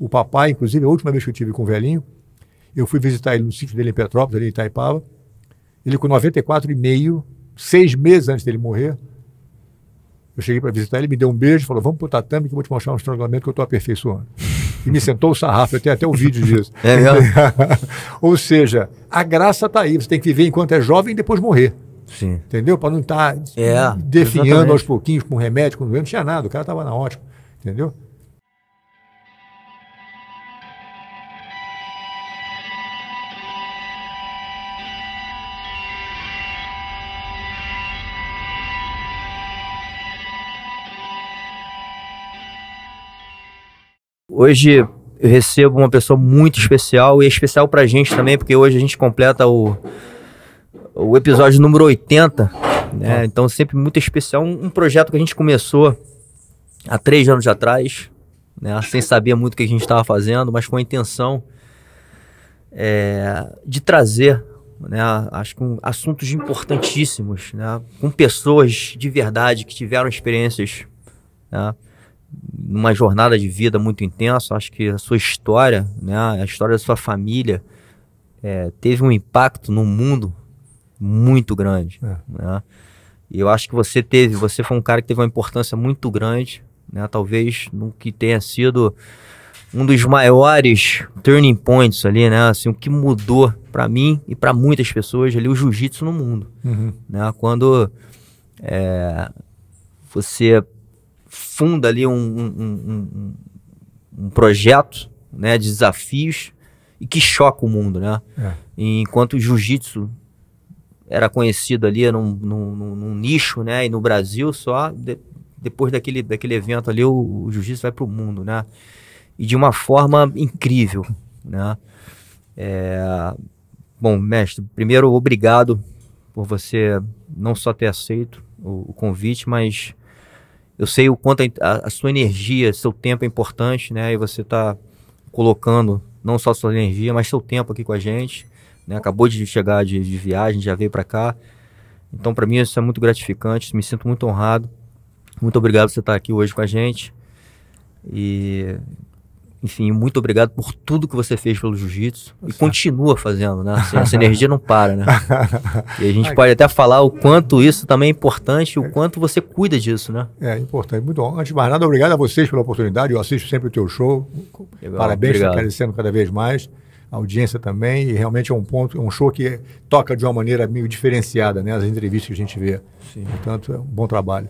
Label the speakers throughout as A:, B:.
A: O papai, inclusive, a última vez que eu tive com o velhinho, eu fui visitar ele no sítio dele em Petrópolis, ali em Itaipava. Ele com 94,5, seis meses antes dele morrer, eu cheguei para visitar ele, me deu um beijo, falou: Vamos para o tatame que eu vou te mostrar um estrangulamento que eu estou aperfeiçoando. E me sentou o sarrafo, eu tenho até o um vídeo disso. É mesmo? Ou seja, a graça está aí, você tem que viver enquanto é jovem e depois morrer. Sim. Entendeu? Para não estar tá é, definhando aos pouquinhos com remédio, com não tinha nada, o cara estava na ótima. Entendeu?
B: Hoje eu recebo uma pessoa muito especial e é especial pra gente também, porque hoje a gente completa o, o episódio número 80. Né? Então, sempre muito especial. Um, um, projeto que a gente começou há três anos atrás, né? sem saber muito o que a gente estava fazendo, mas com a intenção é, de trazer. Né, acho que um, assuntos importantíssimos, né, com pessoas de verdade que tiveram experiências né, numa jornada de vida muito intensa. Acho que a sua história, né, a história da sua família, é, teve um impacto no mundo muito grande. É. Né? E eu acho que você teve, você foi um cara que teve uma importância muito grande, né? Talvez no que tenha sido um dos maiores turning points ali, né? Assim, o que mudou para mim e para muitas pessoas ali o jiu-jitsu no mundo, uhum. né? Quando é, você funda ali um, um, um, um projeto né, de desafios e que choca o mundo, né? É. Enquanto o jiu-jitsu era conhecido ali num, num, num, nicho, né? E no Brasil só, de, depois daquele, daquele evento ali, o, o jiu-jitsu vai para o mundo, né? E de uma forma incrível, né? É... Bom, mestre, primeiro, obrigado por você não só ter aceito o, o convite, mas eu sei o quanto a, a sua energia, seu tempo é importante, né? E você está colocando não só sua energia, mas seu tempo aqui com a gente. Né? Acabou de chegar de, de viagem, já veio para cá. Então, para mim, isso é muito gratificante. Me sinto muito honrado. Muito obrigado por você estar aqui hoje com a gente. E enfim, muito obrigado por tudo que você fez pelo jiu-jitsu e continua fazendo, né? Assim, essa energia não para,
A: né? E a gente pode até falar o quanto isso também é importante, o é. quanto você cuida disso, né? É, importante, muito bom. Antes de mais nada, obrigado a vocês pela oportunidade. Eu assisto sempre o teu show. Legal, Parabéns, está crescendo cada vez mais. A audiência também, e realmente é um ponto, é um show que toca de uma maneira meio diferenciada, né? As entrevistas que a gente vê. Sim. Portanto, é um bom trabalho.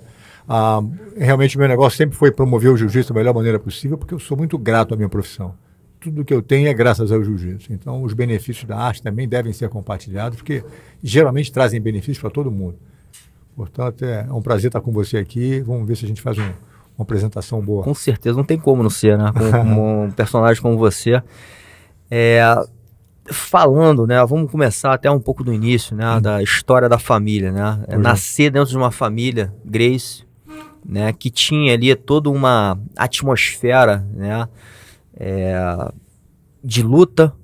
A: Ah, realmente, meu negócio sempre foi promover o jiu-jitsu da melhor maneira possível, porque eu sou muito grato à minha profissão. Tudo que eu tenho é graças ao jiu-jitsu. Então, os benefícios da arte também devem ser compartilhados, porque geralmente trazem benefícios para todo mundo. Portanto, é um prazer estar com você aqui. Vamos ver se a gente faz um, uma apresentação boa. Com certeza, não tem como não ser, né?
B: Com um personagem como você. É, falando, né? Vamos começar até um pouco do início, né? Uhum. Da história da família, né? É, é nascer dentro de uma família, Grace, né, que tinha ali toda uma atmosfera né, é, de luta,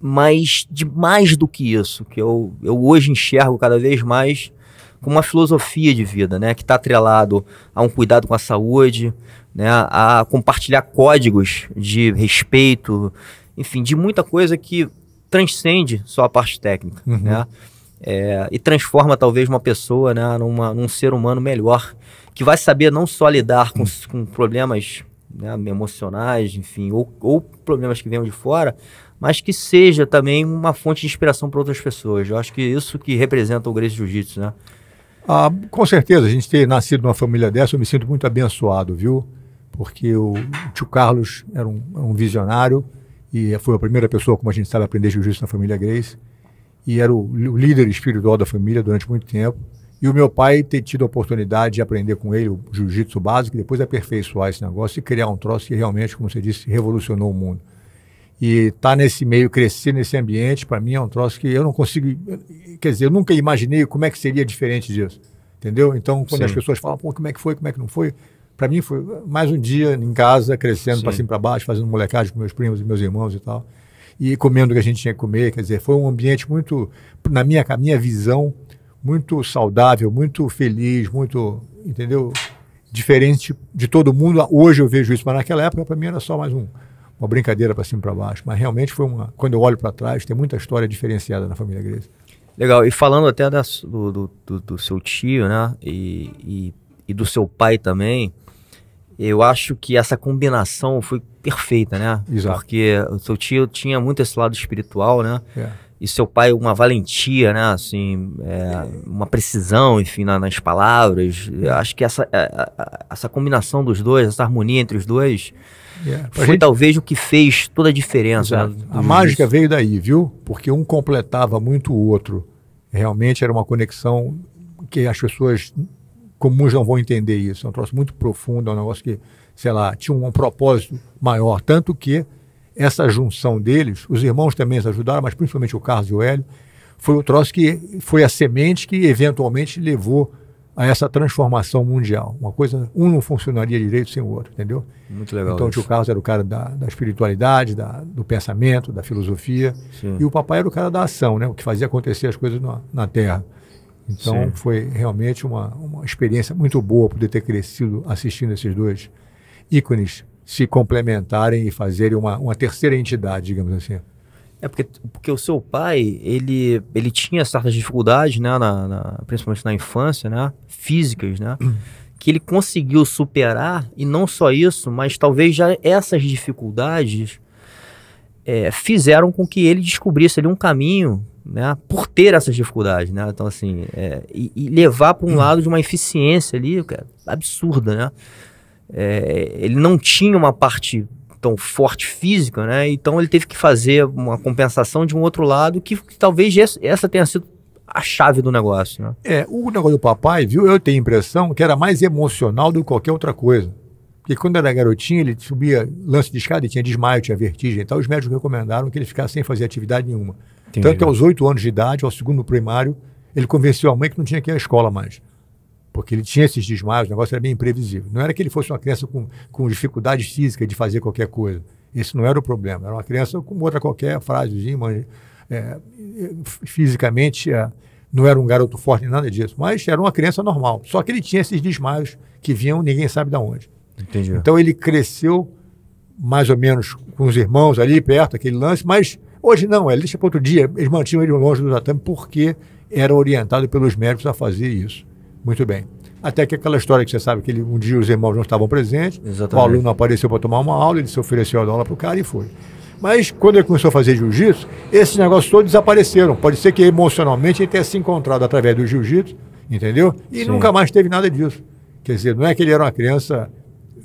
B: mas de mais do que isso, que eu, eu hoje enxergo cada vez mais como uma filosofia de vida, né, que está atrelado a um cuidado com a saúde, né, a compartilhar códigos de respeito, enfim, de muita coisa que transcende só a parte técnica, uhum. né? é, e transforma talvez uma pessoa né, numa, num ser humano melhor, que vai saber não só lidar com, hum. com problemas né, emocionais, enfim, ou, ou problemas que venham de fora, mas que seja também uma fonte de inspiração para outras pessoas. Eu acho que isso que representa o Grace Jiu-Jitsu, né?
A: Ah, com certeza, a gente ter nascido numa família dessa, eu me sinto muito abençoado, viu? Porque o tio Carlos era um, um visionário e foi a primeira pessoa, como a gente sabe, a aprender jiu-jitsu na família Grace e era o, o líder espiritual da família durante muito tempo. E o meu pai ter tido a oportunidade de aprender com ele o jiu-jitsu básico, e depois aperfeiçoar esse negócio e criar um troço que realmente, como você disse, revolucionou o mundo. E estar tá nesse meio, crescer nesse ambiente, para mim é um troço que eu não consigo. Quer dizer, eu nunca imaginei como é que seria diferente disso. Entendeu? Então, quando Sim. as pessoas falam, pô, como é que foi, como é que não foi, para mim foi mais um dia em casa, crescendo para cima para baixo, fazendo molecagem com meus primos e meus irmãos e tal e comendo o que a gente tinha que comer. Quer dizer, foi um ambiente muito, na minha, minha visão, muito saudável, muito feliz, muito, entendeu? Diferente de todo mundo. Hoje eu vejo isso, mas naquela época para mim era só mais um, uma brincadeira para cima e para baixo. Mas realmente foi uma. Quando eu olho para trás, tem muita história diferenciada na família Greza.
B: Legal. E falando até da, do, do, do, seu tio, né? E, e, e do seu pai também eu acho que essa combinação foi perfeita, né? Exato. Porque o seu tio tinha muito esse lado espiritual, né? É. E seu pai, uma valentia, né? Assim, é, uma precisão, enfim, na, nas palavras. Eu acho que essa, é, é, essa combinação dos dois, essa harmonia entre os dois, é. foi gente... talvez o que fez toda a diferença. Né? A mágica
A: veio daí, viu? Porque um completava muito o outro. Realmente era uma conexão que as pessoas comuns não vão entender isso. É um troço muito profundo, é um negócio que, sei lá, tinha um, um propósito maior. Tanto que essa junção deles, os irmãos também ajudaram, mas principalmente o Carlos e o Hélio, foi o troço que foi a semente que eventualmente levou a essa transformação mundial. Uma coisa, um não funcionaria direito sem o outro, entendeu? Muito legal. Então, o tio Carlos era o cara da, da espiritualidade, da, do pensamento, da filosofia, Sim. e o papai era o cara da ação, né? O que fazia acontecer as coisas na, na Terra. Então Sim. foi realmente uma, uma experiência muito boa poder ter crescido assistindo esses dois ícones se complementarem e fazerem uma, uma terceira entidade, digamos assim.
B: É porque, porque o seu pai, ele, ele tinha certas dificuldades, né, na, na principalmente na infância, né, físicas, né, que ele conseguiu superar, e não só isso, mas talvez já essas dificuldades é, fizeram com que ele descobrisse ali um caminho né, por ter essas dificuldades, né? Então, assim, é, e, e, levar para um hum. lado de uma eficiência ali, cara, absurda, né? É, ele não tinha uma parte tão forte física, né? Então ele teve que fazer uma compensação de um outro lado que, que talvez essa tenha sido a chave do negócio, né?
A: É, o negócio do papai, viu? Eu tenho a impressão que era mais emocional do que qualquer outra coisa. Porque quando era garotinho, ele subia lance de escada e tinha desmaio, tinha vertigem e tal. Os médicos recomendaram que ele ficasse sem fazer atividade nenhuma. Entendi. Tanto que né? aos oito anos de idade, ao segundo primário, ele convenceu a mãe que não tinha que ir à escola mais. Porque ele tinha esses desmaios, o negócio era bem imprevisível. Não era que ele fosse uma criança com, com dificuldade física de fazer qualquer coisa. Esse não era o problema. Era uma criança com outra qualquer frasezinha, mas, é, fisicamente é, não era um garoto forte nem nada disso, mas era uma criança normal. Só que ele tinha esses desmaios que vinham ninguém sabe de onde. Entendi. Então ele cresceu mais ou menos com os irmãos ali perto, aquele lance, mas Hoje não, ele é deixa para outro dia. Eles mantinham ele longe do tatame porque era orientado pelos médicos a fazer isso. Muito bem. Até que aquela história que você sabe que ele, um dia os irmãos não estavam presentes, Exatamente. o aluno apareceu para tomar uma aula, ele se ofereceu a aula para o cara e foi. Mas quando ele começou a fazer jiu-jitsu, esses negócios todos desapareceram. Pode ser que emocionalmente ele tenha se encontrado através do jiu-jitsu, entendeu? E Sim. nunca mais teve nada disso. Quer dizer, não é que ele era uma criança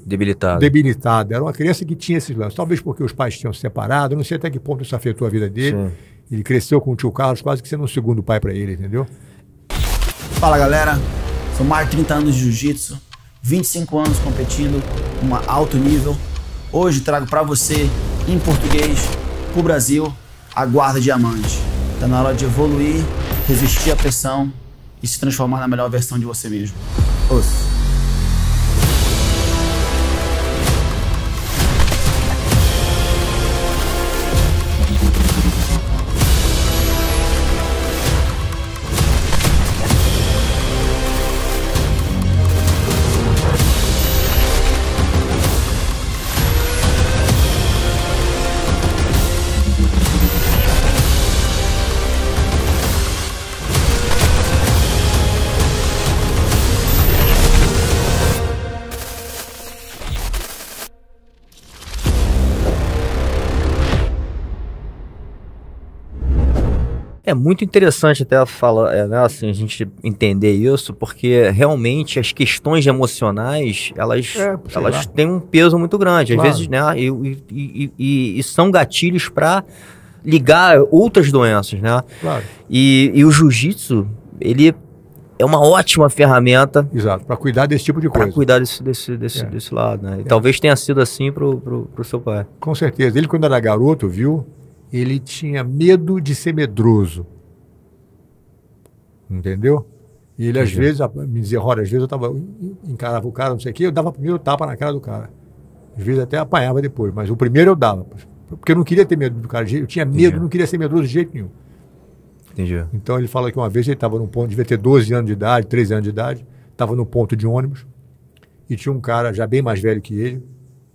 A: Debilitada. Debilitada. Era uma criança que tinha esses lances. Talvez porque os pais tinham se separado, não sei até que ponto isso afetou a vida dele. Sim. Ele cresceu com o tio Carlos, quase que sendo um segundo pai para ele, entendeu? Fala galera, são mais de 30 anos de
B: jiu-jitsu, 25 anos competindo, um alto nível. Hoje trago para você, em português, pro Brasil, a guarda diamante. Tá na hora de
A: evoluir, resistir à pressão e se transformar na melhor versão de você mesmo. Ouça.
B: É muito interessante até fala, é, né, assim, a gente entender isso, porque realmente as questões emocionais, elas, é, elas têm um peso muito grande. Claro. Às vezes, né, e, e, e, e são gatilhos para ligar outras doenças, né? Claro. E, o jiu-jitsu, ele é uma ótima ferramenta. Exato, para cuidar
A: desse tipo de coisa. Para cuidar desse, desse, desse, é. desse lado, né? E é. talvez tenha sido assim pro, pro, pro seu pai. Com certeza. Ele, quando era garoto, viu ele tinha medo de ser medroso. Entendeu? E ele, às vezes, me dizia, olha, às vezes eu tava, encarava o cara, não sei o quê, eu dava primeiro tapa na cara do cara. Às vezes até apanhava depois, mas o primeiro eu dava. Porque eu não queria ter medo do cara, eu tinha medo, Entendi. não queria ser medroso de jeito nenhum. Entendi. Então ele fala que uma vez ele estava num ponto, devia ter 12 anos de idade, 13 anos de idade, estava no ponto de ônibus, e tinha um cara já bem mais velho que ele,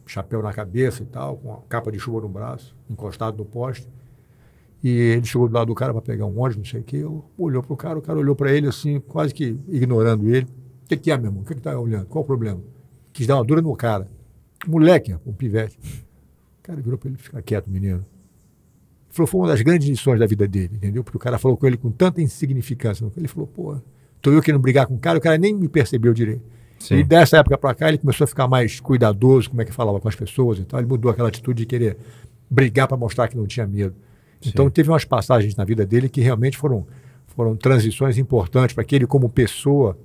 A: chapéu na cabeça e tal, com a capa de chuva no braço, encostado no poste. E ele chegou do lado do cara para pegar um ônibus, não sei o quê. Eu, olhou para o cara, o cara olhou para ele assim, quase que ignorando ele. O que, que é, meu irmão? O que está olhando? Qual o problema? Quis dar uma dura no cara. Moleque, um pivete. O cara virou para ele ficar quieto, menino. Ele falou, foi uma das grandes lições da vida dele, entendeu? Porque o cara falou com ele com tanta insignificância. Ele falou, pô, estou eu querendo brigar com o cara, o cara nem me percebeu direito. Sim. E dessa época para cá ele começou a ficar mais cuidadoso, como é que falava com as pessoas e tal. Ele mudou aquela atitude de querer brigar para mostrar que não tinha medo. Então Sim. teve umas passagens na vida dele que realmente foram, foram transições importantes para que ele, como pessoa,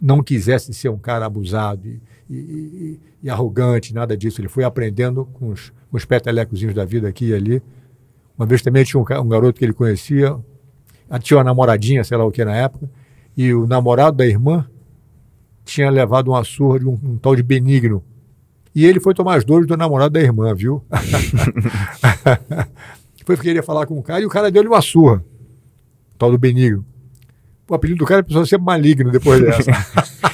A: não quisesse ser um cara abusado e, e, e arrogante, nada disso. Ele foi aprendendo com os, com os petelecozinhos da vida aqui e ali. Uma vez também tinha um, um garoto que ele conhecia, tinha uma namoradinha, sei lá o que na época, e o namorado da irmã tinha levado uma surra de um, um tal de Benigno. E ele foi tomar as dores do namorado da irmã, viu? foi ele ia falar com o cara e o cara deu-lhe uma surra. O tal do Benigno. O apelido do cara é ser maligno depois dessa.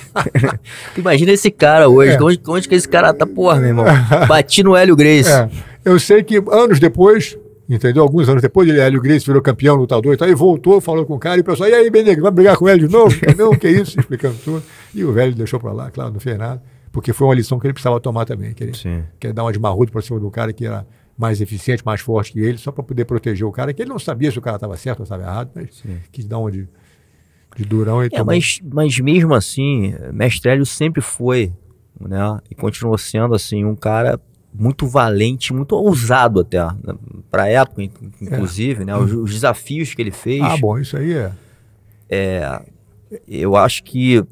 B: Imagina esse cara hoje. É. Onde, onde que esse cara tá, porra, meu irmão? Bati no Hélio Grace. É.
A: Eu sei que anos depois, Entendeu? Alguns anos depois, ele, Hélio Grace virou campeão, lutador e tal, e voltou, falou com o cara, e o pessoal, e aí, Benegro, vai brigar com ele de novo? Não, que isso, explicando tudo. E o velho deixou para lá, claro, não fez nada, porque foi uma lição que ele precisava tomar também, que ele, que ele dar uma de marrudo para cima do cara que era mais eficiente, mais forte que ele, só para poder proteger o cara, que ele não sabia se o cara estava certo ou estava errado, mas Sim. quis dar uma de, de durão e é, tomou. mas,
B: mas mesmo assim, Mestre Hélio sempre foi, né, e continuou sendo assim, um cara muito valente, muito ousado até, né, para a época, inclusive, é. né? Os, os, desafios que ele fez. Ah, bom, isso aí é. é eu acho que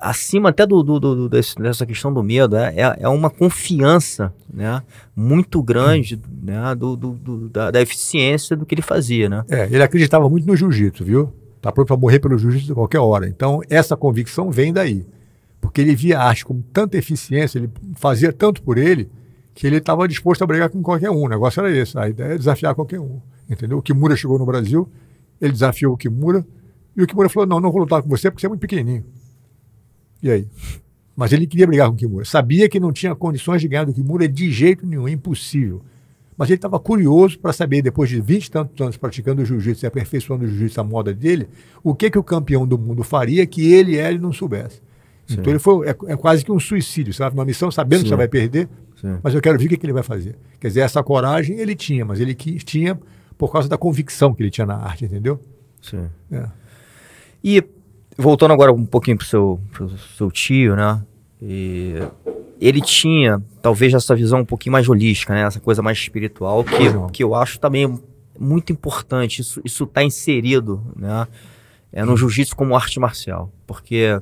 B: acima até do, do, do desse, dessa questão do medo é, é, é uma confiança né muito grande né do, do, do da, da, eficiência do que ele fazia né é, ele
A: acreditava muito no jiu-jitsu viu tá pronto para morrer pelo jiu-jitsu de qualquer hora então essa convicção vem daí porque ele via a arte com tanta eficiência ele fazia tanto por ele que ele estava disposto a brigar com qualquer um. O negócio era esse. A ideia é desafiar qualquer um. Entendeu? O Kimura chegou no Brasil, ele desafiou o Kimura, e o Kimura falou: Não, não vou lutar com você porque você é muito pequenininho. E aí? Mas ele queria brigar com o Kimura. Sabia que não tinha condições de ganhar do Kimura de jeito nenhum, impossível. Mas ele estava curioso para saber, depois de 20 e tantos anos praticando jiu-jitsu e aperfeiçoando o jiu-jitsu à moda dele, o que, que o campeão do mundo faria que ele, ele não soubesse. Então Sim. Então ele foi é, é, quase que um suicídio. Você uma missão sabendo Sim. que você vai perder, mas eu quero ver o que, que ele vai fazer. Quer dizer, essa coragem ele tinha, mas ele tinha por causa da convicção que ele tinha na arte, entendeu? Sim.
B: É. E voltando agora um pouquinho pro seu, pro seu tio, né? E ele tinha talvez essa visão um pouquinho mais holística, né? Essa coisa mais espiritual que, que eu acho também muito importante. Isso isso está inserido, né? É no jiu-jitsu como arte marcial, porque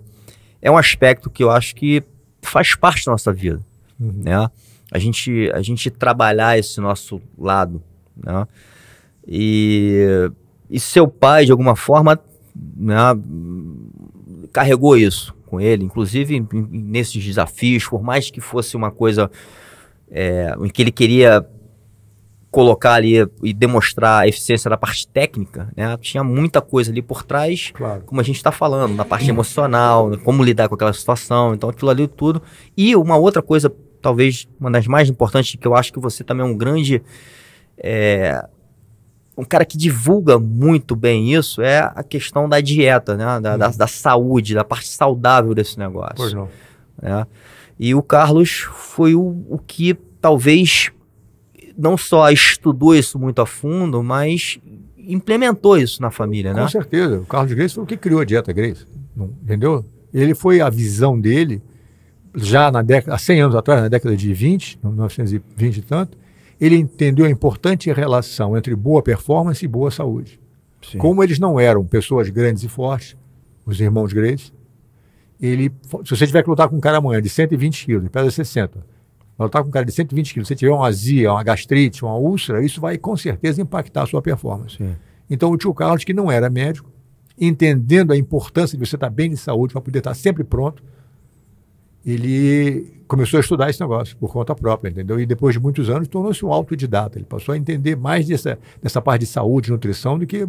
B: é um aspecto que eu acho que faz parte da nossa vida, uhum. né? a gente, a gente trabalhar esse nosso lado, né? E, e seu pai, de alguma forma, né, carregou isso com ele, inclusive nesses desafios, por mais que fosse uma coisa é, em que ele queria colocar ali e demonstrar a eficiência da parte técnica, né? Tinha muita coisa ali por trás, claro. como a gente está falando, na parte emocional, como lidar com aquela situação, então aquilo ali tudo. E uma outra coisa talvez uma das mais importantes, que eu acho que você também é um grande. É, um cara que divulga muito bem isso é a questão da dieta, né? Da, hum. da, uhum. da, saúde, da parte saudável desse negócio. Pois não. É. E o Carlos foi o, o que talvez não só estudou isso muito a fundo, mas implementou
A: isso na família, Com né? Com certeza. O Carlos Grace foi o que criou a dieta Grace, entendeu? Ele foi a visão dele já na década, há 100 anos atrás, na década de 20, 1920 e tanto, ele entendeu a importante relação entre boa performance e boa saúde. Sim. Como eles não eram pessoas grandes e fortes, os irmãos Grace, ele, se você tiver que lutar com um cara amanhã de 120 quilos, ele pesa 60, vai lutar com um cara de 120 quilos, se você tiver uma azia, uma gastrite, uma úlcera, isso vai com certeza impactar a sua performance. Sim. Então o tio Carlos, que não era médico, entendendo a importância de você estar bem de saúde para poder estar sempre pronto, ele começou a estudar esse negócio por conta própria, entendeu? E depois de muitos anos tornou-se um autodidata. Ele passou a entender mais dessa, dessa parte de saúde, nutrição, do que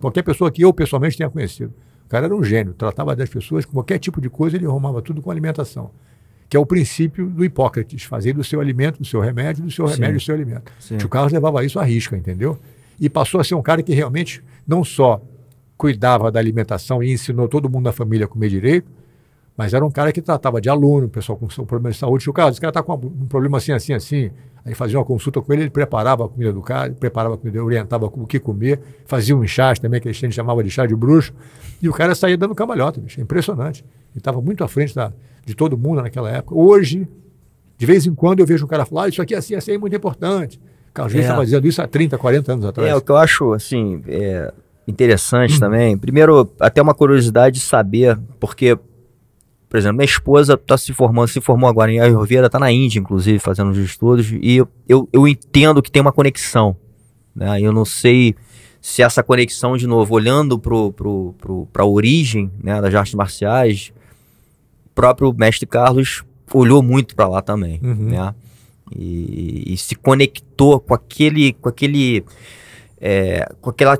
A: qualquer pessoa que eu pessoalmente tenha conhecido. O cara era um gênio, tratava das pessoas com qualquer tipo de coisa, ele arrumava tudo com alimentação. Que é o princípio do Hipócrates, fazer do seu alimento, do seu remédio, do seu Sim. remédio, do seu alimento. Sim. O Carlos levava isso à risca, entendeu? E passou a ser um cara que realmente não só cuidava da alimentação e ensinou todo mundo na família a comer direito, mas era um cara que tratava de aluno, pessoal com problema de saúde. O cara, esse cara está com um problema assim, assim, assim. Aí fazia uma consulta com ele, ele preparava a comida do cara, preparava a comida, orientava o que comer, fazia um chá também, que a gente chamava de chá de bruxo. E o cara saía dando cambalhota, bicho. É impressionante. Ele estava muito à frente da, de todo mundo naquela época. Hoje, de vez em quando, eu vejo um cara falar: ah, isso aqui assim, assim é muito importante. O Carlos Luiz é. estava dizendo isso há 30, 40 anos atrás. É, o
B: que eu acho, assim, é interessante hum. também. Primeiro, até uma curiosidade de saber, porque por exemplo, minha esposa está se formando, se formou agora em Ayurveda, está na Índia, inclusive, fazendo os estudos, e eu, eu, entendo que tem uma conexão. Né? Eu não sei se essa conexão, de novo, olhando para a origem né, das artes marciais, o próprio mestre Carlos olhou muito para lá também. Uhum. Né? E, e, se conectou com aquele, com aquele é, com, aquela,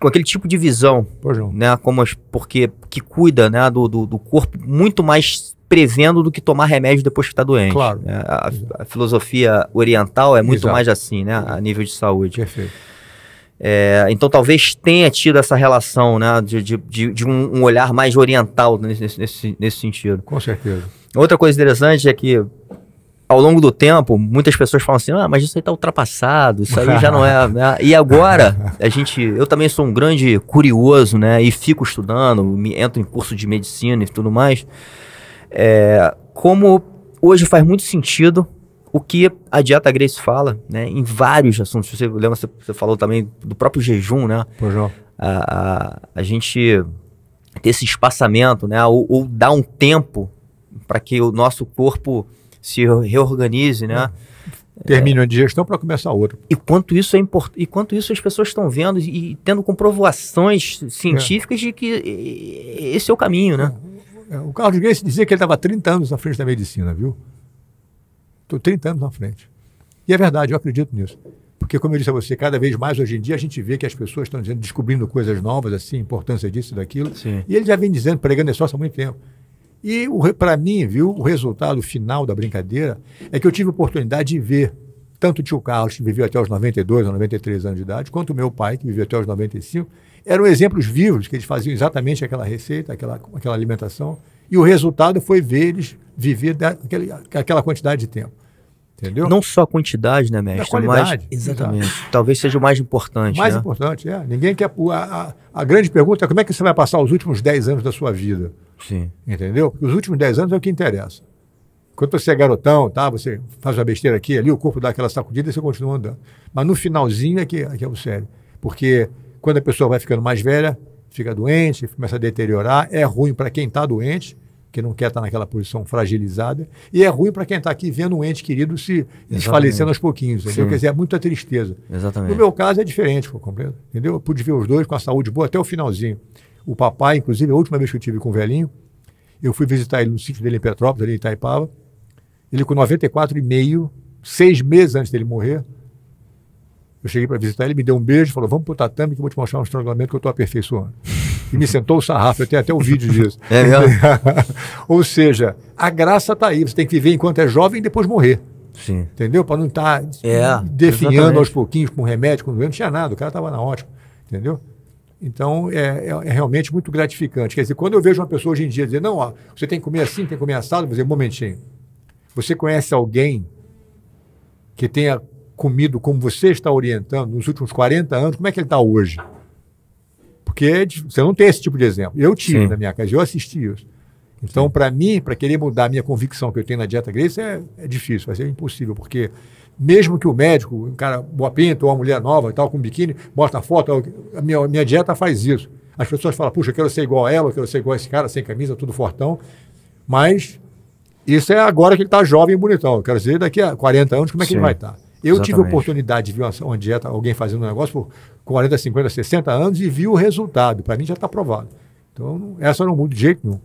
B: com aquele tipo de visão, Pô, né? Como as, porque que cuida, né, do, do, do, corpo muito mais prevendo do que tomar remédio depois que está doente. Claro. Né? A, a, filosofia oriental é muito Exato. mais assim, né, a nível de saúde. Perfeito. É, então talvez tenha tido essa relação, né, de, de, de um, um olhar mais oriental nesse, nesse, nesse sentido. Com certeza. Outra coisa interessante é que ao longo do tempo, muitas pessoas falam assim: ah, mas isso aí tá ultrapassado, isso aí já não é. Né? E agora, a gente. Eu também sou um grande curioso, né? E fico estudando, me entro em curso de medicina e tudo mais. É, como hoje faz muito sentido o que a dieta Grace fala, né? Em vários assuntos. Você lembra, você, você falou também do próprio jejum, né? Pô, A, a, a, gente ter esse espaçamento, né? Ou, ou dar um tempo para que o nosso corpo se reorganize, né? Termine é. uma digestão para começar outra. E quanto isso é importante, e quanto isso as pessoas estão vendo e, tendo
A: comprovações científicas é. de que esse é o caminho, né? É, o Carlos Grace dizia que ele estava 30 anos na frente da medicina, viu? Estou 30 anos na frente. E é verdade, eu acredito nisso. Porque, como eu disse a você, cada vez mais hoje em dia a gente vê que as pessoas estão descobrindo coisas novas, assim, importância disso e daquilo. Sim. E ele já vem dizendo, pregando isso há muito tempo. E para mim, viu, o resultado final da brincadeira é que eu tive oportunidade de ver tanto o tio Carlos, que viveu até os 92 ou 93 anos de idade, quanto o meu pai, que viveu até os 95, eram exemplos vivos que eles faziam exatamente aquela receita, aquela, aquela alimentação. E o resultado foi ver eles viver daquele, aquela quantidade de tempo. Entendeu? Não
B: só a quantidade,
A: né, mestre? A Mas, exatamente. Talvez seja o mais importante. Mais né? importante, é. Ninguém quer. A, a, a, grande pergunta é como é que você vai passar os últimos 10 anos da sua vida. Sim. Entendeu? Porque os últimos 10 anos é o que interessa. Quando você é garotão, tá? Você faz uma besteira aqui, ali, o corpo dá aquela sacudida e você continua andando. Mas no finalzinho é que, é, que é o sério. Porque quando a pessoa vai ficando mais velha, fica doente, começa a deteriorar, é ruim para quem está doente, que não quer estar naquela posição fragilizada. E é ruim para quem está aqui vendo um ente querido se desfalecendo aos pouquinhos. Entendeu? Quer dizer, é muita tristeza. Exatamente. No meu caso é diferente, compreendo? Entendeu? Eu pude ver os dois com a saúde boa até o finalzinho. O papai, inclusive, a última vez que eu tive com o velhinho, eu fui visitar ele no sítio dele em Petrópolis, ali em Itaipava. Ele com 94,5, seis meses antes dele morrer. Eu cheguei para visitar ele, me deu um beijo, falou: Vamos para o tatame que eu vou te mostrar um estrangulamento que eu estou aperfeiçoando e me sentou o sarrafo. Eu tenho até um vídeo disso. É mesmo? Ou seja, a graça está aí. Você tem que viver enquanto é jovem e depois morrer. Sim. Entendeu? Para não estar tá é, definhando exatamente. aos pouquinhos com remédio, com doença. Não tinha nada, o cara estava na ótima. Entendeu? Então, é, é, é, realmente muito gratificante. Quer dizer, quando eu vejo uma pessoa hoje em dia dizer, não, ó, você tem que comer assim, tem que comer assado, vou dizer, um momentinho. Você conhece alguém que tenha comido como você está orientando nos últimos 40 anos? Como é que ele está hoje? Porque é você não tem esse tipo de exemplo. Eu tive Sim. na minha casa, eu assisti isso. Então, para mim, para querer mudar a minha convicção que eu tenho na dieta grega, isso é, é, difícil, vai ser impossível, porque mesmo que o médico, um cara boa pinta ou uma mulher nova e tal, com biquíni, mostra a foto, a minha, a minha dieta faz isso. As pessoas falam, puxa, eu quero ser igual a ela, eu quero ser igual a esse cara, sem camisa, tudo fortão. Mas isso é agora que ele está jovem e bonitão. Eu quero dizer, daqui a 40 anos, como é que Sim. ele vai estar? Tá? Eu Exatamente. tive a oportunidade de ver uma, uma dieta, alguém fazendo um negócio por 40, 50, 60 anos e vi o resultado. Para mim já está aprovado. Então, essa não muda de jeito nenhum.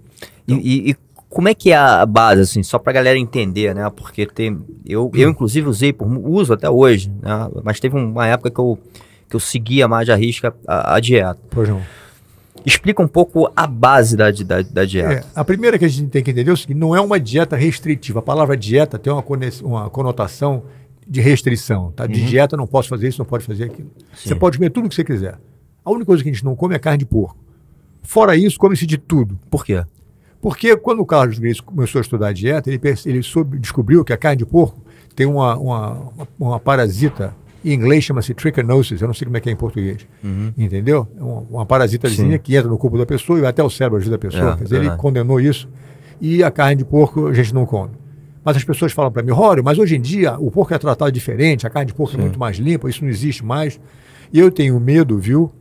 A: Então, e, e,
B: como é que é a base, assim, só para a galera entender, né? Porque tem, eu, eu, inclusive, usei, por, uso até hoje, né? mas teve uma época que eu, que eu seguia mais a risca a, a dieta. Pois não. Explica um pouco a base da, da, da dieta. É,
A: a primeira que a gente tem que entender é o seguinte: não é uma dieta restritiva. A palavra dieta tem uma, uma conotação de restrição, tá? De uhum. dieta, não posso fazer isso, não pode fazer aquilo. Sim. Você pode comer tudo o que você quiser. A única coisa que a gente não come é carne de porco. Fora isso, come-se de tudo. Por quê? Porque quando o Carlos Grace começou a estudar dieta, ele, ele soube, descobriu que a carne de porco tem uma, uma, uma parasita, em inglês chama-se trichinosis, eu não sei como é que é em português, uhum. entendeu? É uma, uma parasitazinha que entra no corpo da pessoa e vai até o cérebro ajuda a pessoa. É, Quer dizer, é. ele condenou isso e a carne de porco a gente não come. Mas as pessoas falam para mim, Rório, mas hoje em dia o porco é tratado diferente, a carne de porco é Sim. é muito mais limpa, isso não existe mais. E eu tenho medo, viu,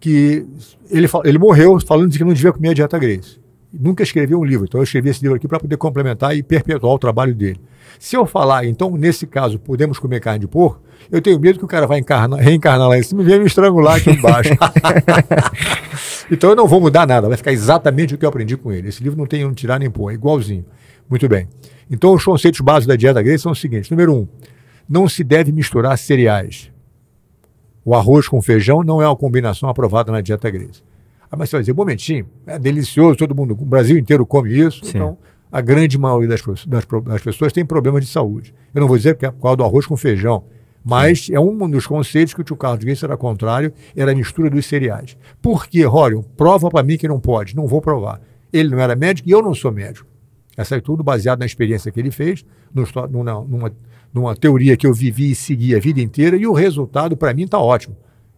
A: que ele, ele morreu falando que não devia comer a dieta Grace. Nunca escreveu um livro, então eu escrevi esse livro aqui para poder complementar e perpetuar o trabalho dele. Se eu falar, então, nesse caso, podemos comer carne de porco, eu tenho medo que o cara vai reencarnar lá em cima e venha me estrangular aqui embaixo. então eu não vou mudar nada, vai ficar exatamente o que eu aprendi com ele. Esse livro não tem onde tirar nem pôr, é igualzinho. Muito bem. Então, os conceitos básicos da dieta grega são os seguintes: número um, não se deve misturar cereais. O arroz com feijão não é uma combinação aprovada na dieta grega. Ah, mas você vai dizer, um momentinho, é delicioso, todo mundo, o Brasil inteiro come isso. Sim. Então, a grande maioria das, das, das, pessoas tem problemas de saúde. Eu não vou dizer porque é por causa do arroz com feijão, mas Sim. é um dos conceitos que o tio Carlos disse era contrário, era a mistura dos cereais. Por quê, Rório? Prova para mim que não pode. Não vou provar. Ele não era médico e eu não sou médico. Essa é tudo baseado na experiência que ele fez, no, numa, numa, numa, teoria que eu vivi e segui a vida inteira, e o resultado, para mim, está ótimo.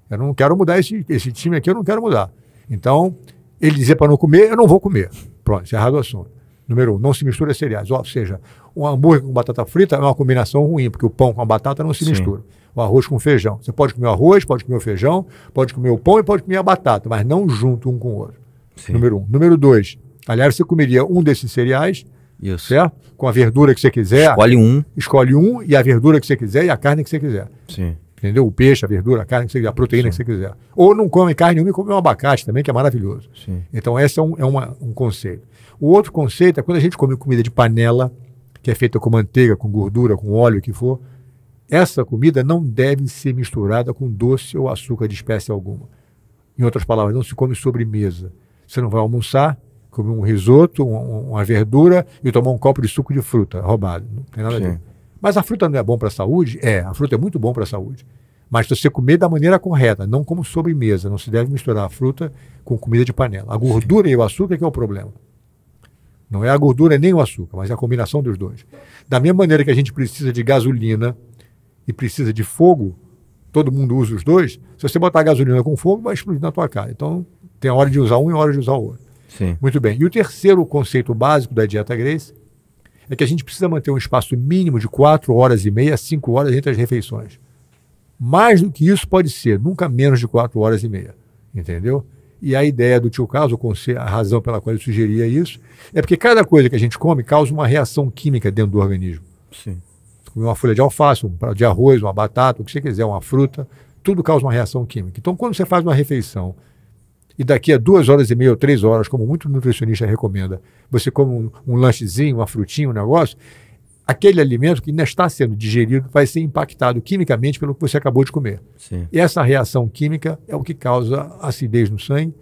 A: Eu não quero mudar esse, esse time aqui, eu não quero mudar. Então, ele dizer para não comer, eu não vou comer. Pronto, encerrado é o assunto. Número um, não se mistura cereais. Ou seja, um hambúrguer com batata frita é uma combinação ruim, porque o pão com a batata não se Sim. mistura. O arroz com feijão. Você pode comer o arroz, pode comer o feijão, pode comer o pão e pode comer a batata, mas não junto um com o outro. Sim. Número um. Número dois, Aliás, você comeria um desses cereais, Isso. certo? Com a verdura que você quiser. Escolhe um. Escolhe um e a verdura que você quiser e a carne que você quiser. Sim. Entendeu? O peixe, a verdura, a carne que você quiser, a proteína Sim. que você quiser. Ou não come carne nenhuma e come um abacate também, que é maravilhoso. Sim. Então, esse é, um, é uma, um conceito. O outro conceito é quando a gente come comida de panela, que é feita com manteiga, com gordura, com óleo, o que for, essa comida não deve ser misturada com doce ou açúcar de espécie alguma. Em outras palavras, não se come sobremesa. Você não vai almoçar, comer um risoto, um, uma verdura e tomar um copo de suco de fruta, roubado. Não tem nada Sim. a ver. Mas a fruta não é bom para a saúde? É, a fruta é muito bom para a saúde. Mas você comer da maneira correta, não como sobremesa. Não se deve misturar a fruta com comida de panela. A gordura Sim. e o açúcar que é o problema. Não é a gordura nem o açúcar, mas é a combinação dos dois. Da mesma maneira que a gente precisa de gasolina e precisa de fogo, todo mundo usa os dois. Se você botar gasolina com fogo, vai explodir na tua cara. Então, tem a hora de usar um e a hora de usar o outro. Sim. Muito bem. E o terceiro conceito básico da dieta Grace é que a gente precisa manter um espaço mínimo de 4 horas e meia a 5 horas entre as refeições. Mais do que isso pode ser, nunca menos de 4 horas e meia. Entendeu? E a ideia do tio Carlos, a razão pela qual ele sugeria isso, é porque cada coisa que a gente come causa uma reação química dentro do organismo. Sim. Comer uma folha de alface, um prato de arroz, uma batata, o que você quiser, uma fruta, tudo causa uma reação química. Então, quando você faz uma refeição e daqui a duas horas e meia ou três horas, como muito nutricionista recomenda, você come um, um lanchezinho, uma frutinha, um negócio, aquele alimento que ainda está sendo digerido vai ser impactado quimicamente pelo que você acabou de comer. Sim. E essa reação química é o que causa acidez no sangue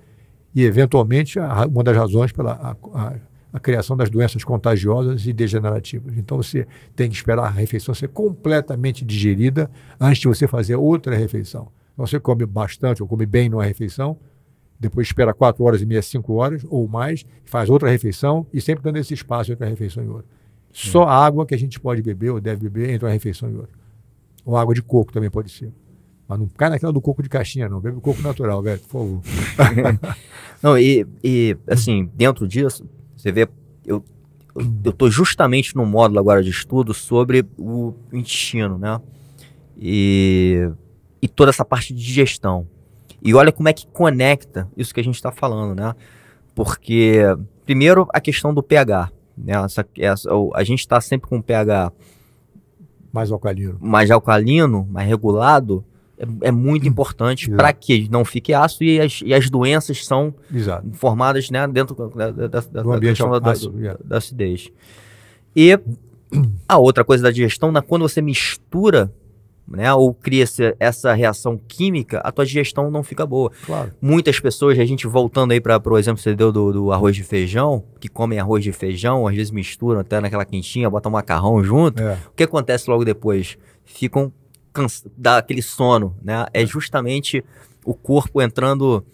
A: e, eventualmente, a, uma das razões pela a, a, a, criação das doenças contagiosas e degenerativas. Então, você tem que esperar a refeição ser completamente digerida antes de você fazer outra refeição. Então, você come bastante ou come bem numa refeição, depois espera quatro horas e meia, cinco horas ou mais, faz outra refeição e sempre dando esse espaço entre a refeição e outra. Só a água que a gente pode beber ou deve beber entre uma refeição e outra. Ou água de coco também pode ser. Mas não cai naquela do coco de caixinha, não. Bebe o coco natural, velho, por favor.
B: não, e, e, assim, dentro disso, você vê, eu eu estou justamente no módulo agora de estudo sobre o intestino, né? E, e toda essa parte de digestão. E olha como é que conecta isso que a gente está falando, né? Porque, primeiro, a questão do pH. Né? Essa, essa, a gente está sempre com pH mais alcalino, mais, alcalino, mais regulado. É, é muito importante para que não fique ácido e as, e as doenças são Exato. formadas né, dentro da, da, da, do da questão da, da acidez. E a outra coisa da digestão, na, né, quando você mistura né, ou cria-se essa reação química, a tua digestão não fica boa. Claro. Muitas pessoas, a gente voltando aí para, por exemplo, você deu do, do, arroz de feijão, que comem arroz de feijão, às vezes misturam até naquela quentinha, botam um macarrão junto. É. O que acontece logo depois? Ficam dá aquele sono, né? É, é. justamente o corpo entrando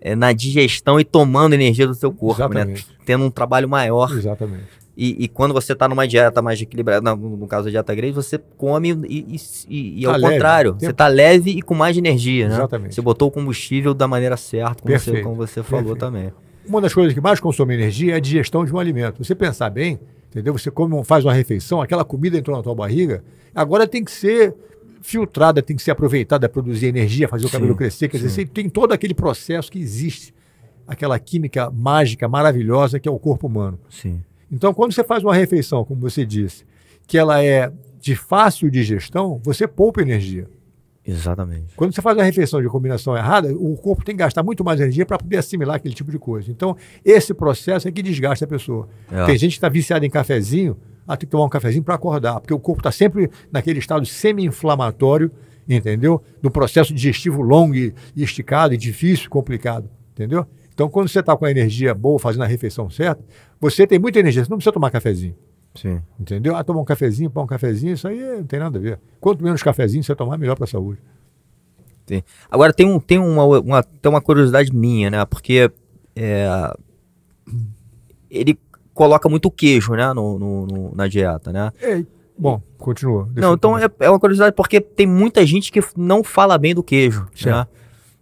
B: é, na digestão e tomando energia do seu corpo, né? Tendo um trabalho maior. Exatamente e, e quando você está numa dieta mais equilibrada, no, caso da dieta grega, você come e, e, e tá ao contrário. Você está leve e com mais energia, né? Exatamente. Você botou o combustível da maneira
A: certa, como, Perfeito. você, como você falou também. Uma das coisas que mais consome energia é a digestão de um alimento. Você pensar bem, entendeu? Você come, faz uma refeição, aquela comida entrou na tua barriga, agora tem que ser filtrada, tem que ser aproveitada, produzir energia, fazer o cabelo sim, crescer. Quer sim. dizer, tem todo aquele processo que existe, aquela química mágica, maravilhosa que é o corpo humano. Sim. Então, quando você faz uma refeição, como você disse, que ela é de fácil digestão, você poupa energia. Exatamente. Quando você faz uma refeição de combinação errada, o corpo tem que gastar muito mais energia para poder assimilar aquele tipo de coisa. Então, esse processo é que desgasta a pessoa. É. Tem gente que está viciada em cafezinho, ah, tem que tomar um cafezinho para acordar, porque o corpo está sempre naquele estado semi-inflamatório, entendeu? Do processo digestivo longo e esticado e difícil, complicado, entendeu? Então, quando você está com a energia boa, fazendo a refeição certa, você tem muita energia, você não precisa tomar cafezinho. Sim. Entendeu? Ah, tomar um cafezinho, pôr um cafezinho, isso aí não tem nada a ver. Quanto menos cafezinho você tomar, melhor para a saúde.
B: Sim. Agora, tem, um, tem uma, uma, tem uma curiosidade minha, né? Porque é, ele coloca muito queijo, né? No, no, no na dieta, né? É, bom,
A: continua. Não,
B: então é, é, uma curiosidade porque tem muita gente que não fala bem do queijo, Sim. né?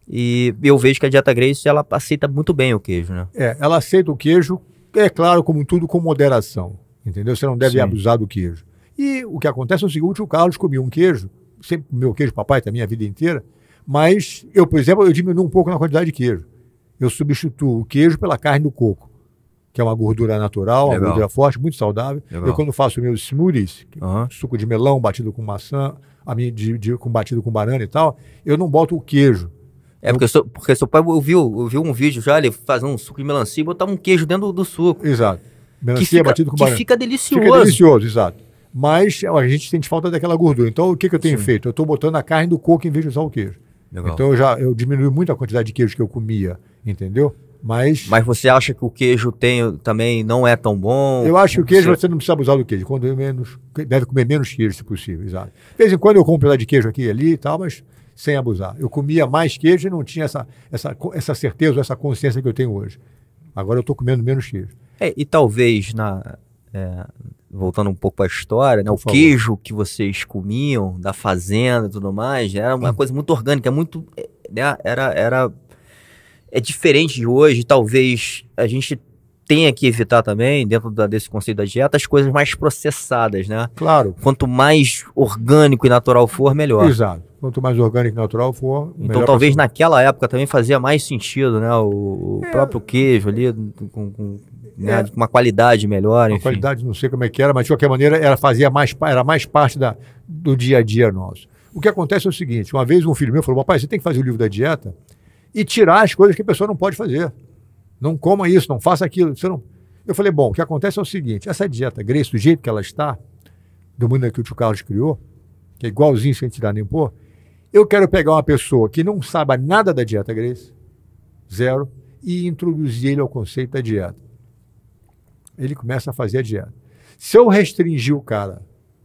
B: E eu vejo que a dieta Grace, ela aceita muito bem o queijo, né?
A: É, ela aceita o queijo é claro, como tudo, com moderação. Entendeu? Você não deve Sim. abusar do queijo. E o que acontece é o seguinte: o Carlos comia um queijo, sempre meu queijo papai também a vida inteira, mas eu, por exemplo, eu diminuo um pouco na quantidade de queijo. Eu substituo o queijo pela carne do coco, que é uma gordura natural, Legal. uma gordura forte, muito saudável. Legal. Eu, quando faço meus smoothies, uhum. suco de melão batido com maçã, a minha de, de, com batido com banana e tal, eu não boto o queijo. É, porque, seu, porque seu pai ouviu,
B: ouviu um vídeo já, ele fazendo um suco de melancia e botar um queijo dentro do, suco. Exato. Melancia que fica, batido com banana. Que fica delicioso. Fica delicioso,
A: exato. Mas a gente sente falta daquela gordura. Então, o que, que eu tenho Sim. feito? Eu estou botando a carne do coco em vez de usar o queijo. Legal. Então, eu já eu diminui muito a quantidade de queijo que eu comia, entendeu?
B: Mas... Mas você acha que o queijo tem, também não é tão bom? Eu acho que o queijo você... você
A: não precisa abusar do queijo. Quando é menos, deve comer menos queijo, se possível, exato. De vez em quando eu compro lá de queijo aqui e ali e tal, mas sem abusar. Eu comia mais queijo e não tinha essa, essa, essa certeza, essa consciência que eu tenho hoje. Agora eu estou comendo menos queijo.
B: É, e talvez na. É, voltando um pouco à história, né, o favor. queijo que vocês comiam da fazenda e tudo mais, era uma é. coisa muito orgânica, é muito. É, né, era, era. É diferente de hoje, talvez a gente tenha que evitar também, dentro da, desse conceito da dieta, as coisas mais processadas, né? Claro. Quanto mais orgânico e natural for, melhor. Exato
A: quanto mais orgânico e natural for. Então talvez
B: naquela época também fazia mais sentido, né? O, é, próprio queijo ali, com, com né? É, uma qualidade melhor.
A: Uma enfim. qualidade, não sei como é que era, mas de qualquer maneira era fazia mais, era mais parte da, do dia a dia nosso. O que acontece é o seguinte: uma vez um filho meu falou, papai, você tem que fazer o livro da dieta e tirar as coisas que a pessoa não pode fazer. Não coma isso, não faça aquilo. Você não... Eu falei, bom, o que acontece é o seguinte: essa dieta Grace, do jeito que ela está, do mundo que o tio Carlos criou, que é igualzinho sem tirar nem pôr, eu quero pegar uma pessoa que não saiba nada da dieta Grace, zero, e introduzir ele ao conceito da dieta. Ele começa a fazer a dieta. Se eu restringir o cara,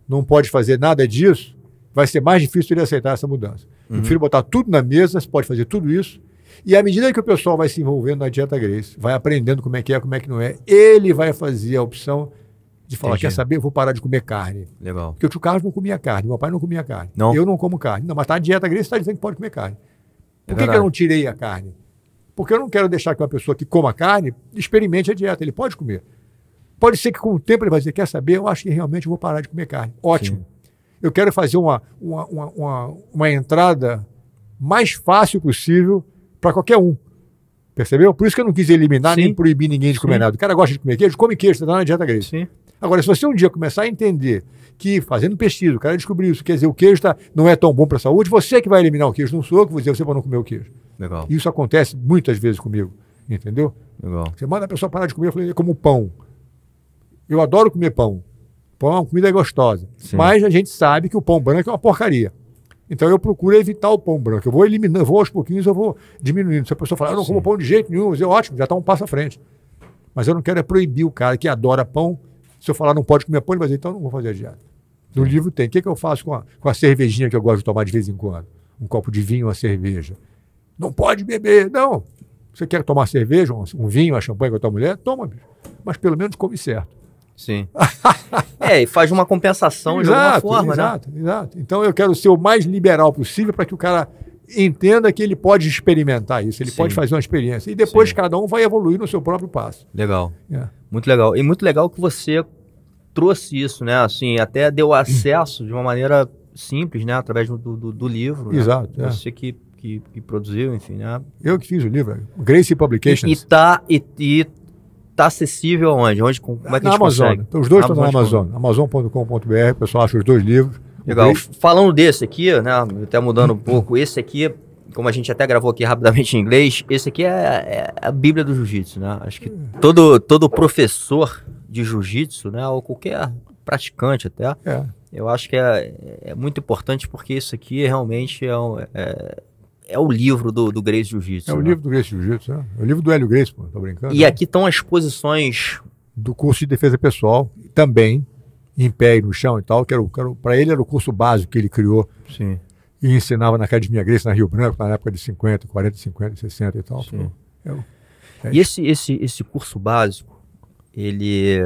A: não pode fazer nada disso, vai ser mais difícil ele aceitar essa mudança. Uhum. Eu prefiro botar tudo na mesa, você pode fazer tudo isso. E à medida que o pessoal vai se envolvendo na dieta Grace, vai aprendendo como é que é, como é que não é, ele vai fazer a opção de falar, Entendi. quer saber? Eu vou parar de comer carne. Legal. Porque o tio Carlos não comia carne, meu pai não comia carne. Não. Eu não como carne. Não, mas tá na dieta grega, você está dizendo que pode comer carne. É Por é que, que, eu não tirei a carne? Porque eu não quero deixar que uma pessoa que coma carne experimente a dieta. Ele pode comer. Pode ser que com o tempo ele vai dizer, quer saber? Eu acho que realmente eu vou parar de comer carne. Ótimo. Sim. Eu quero fazer uma, uma, uma, uma, uma entrada mais fácil possível para qualquer um. Percebeu? Por isso que eu não quis eliminar Sim. nem proibir ninguém de comer Sim. nada. O cara gosta de comer queijo, come queijo, está na dieta grega. Sim. Agora, se você um dia começar a entender que, fazendo pesquisa, o cara descobriu isso, quer dizer, o queijo tá, não é tão bom para a saúde, você que vai eliminar o queijo, não sou eu que vou dizer você para não comer o queijo. Legal. Isso acontece muitas vezes comigo, entendeu? Legal. Você manda a pessoa parar de comer, eu falei, eu é como pão. Eu adoro comer pão. Pão é uma comida gostosa. Sim. Mas a gente sabe que o pão branco é uma porcaria. Então eu procuro evitar o pão branco. Eu vou eliminando, vou aos pouquinhos, eu vou diminuindo. Se a pessoa falar, eu não Sim. como pão de jeito nenhum, eu dizer, ótimo, já está um passo à frente. Mas eu não quero é proibir o cara que adora pão se eu falar não pode comer pão, ele vai dizer, então não vou fazer a dieta. No livro tem. O que, que eu faço com a, com a cervejinha que eu gosto de tomar de vez em quando? Um copo de vinho, uma cerveja. Não pode beber, não. Você quer tomar cerveja, um, um vinho, uma champanhe com a tua mulher? Toma, bicho. Mas pelo menos come certo.
B: Sim. é, e faz uma
A: compensação exato, de alguma forma, exato, né? Exato, exato. Então eu quero ser o mais liberal possível para que o cara entenda que ele pode experimentar isso, ele Sim. pode fazer uma experiência. E depois Sim. cada um vai evoluir no seu próprio passo.
B: Legal. É. Muito legal. E muito legal que você trouxe isso, né? Assim, até deu acesso de uma maneira simples, né? Através do, do, do livro. Né? Exato. É. Você que, que, que, produziu, enfim, né?
A: Eu que fiz o livro, Grace Publications.
B: E, e tá. E, e tá acessível aonde? Onde, como é que na a gente Amazon. Consegue? Então, os dois estão na Amazon.
A: Amazon.com.br, o pessoal acha os dois livros. Legal.
B: Falando desse aqui, né? Até mudando um pouco, esse aqui, como a gente até gravou aqui rapidamente em inglês, esse aqui é, é a Bíblia do Jiu-Jitsu, né? Acho que todo, todo professor de Jiu-Jitsu, né? Ou qualquer praticante até, é. eu acho que é, é muito importante porque isso aqui realmente é, um, é, é o livro do, do Grace Jiu-Jitsu. É o né? livro
A: do Grace Jiu-Jitsu, né? É o livro do Hélio Grace, pô, tô brincando. E né? aqui estão as posições do curso de defesa pessoal também em pé e no chão e tal, que era, era para ele era o curso básico que ele criou. Sim. E ensinava na Academia Grace, na Rio Branco, na época de 50, 40, 50, 60 e tal. Sim. É, é. E
B: esse, esse, esse curso básico, ele.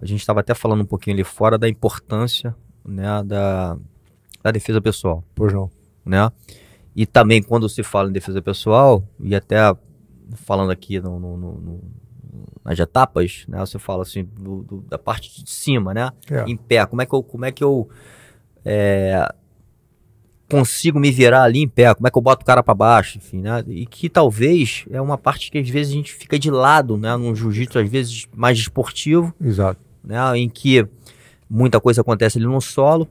B: A gente estava até falando um pouquinho ali fora da importância né, da, da defesa pessoal. Pois não. Né? E também quando se fala em defesa pessoal, e até falando aqui no, no, no, nas etapas, né? Você fala assim, do, do, da parte de cima, né? É. Em pé. Como é que eu, como é que eu é, consigo me virar ali em pé? Como é que eu boto o cara para baixo? Enfim, né? E que talvez é uma parte que às vezes a gente fica de lado, né? Num jiu-jitsu, às vezes, mais esportivo. Exato. Né? Em que muita coisa acontece ali no solo.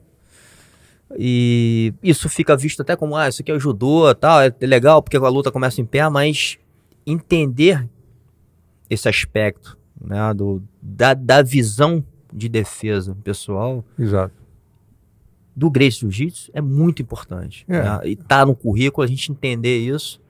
B: E isso fica visto até como, ah, isso aqui é o judô, tal, é legal porque a luta começa em pé, mas entender esse aspecto né, do, da, da visão de defesa pessoal. Exato. Do Gracie Jiu-Jitsu é muito importante. É. Né? E tá no currículo a gente entender isso.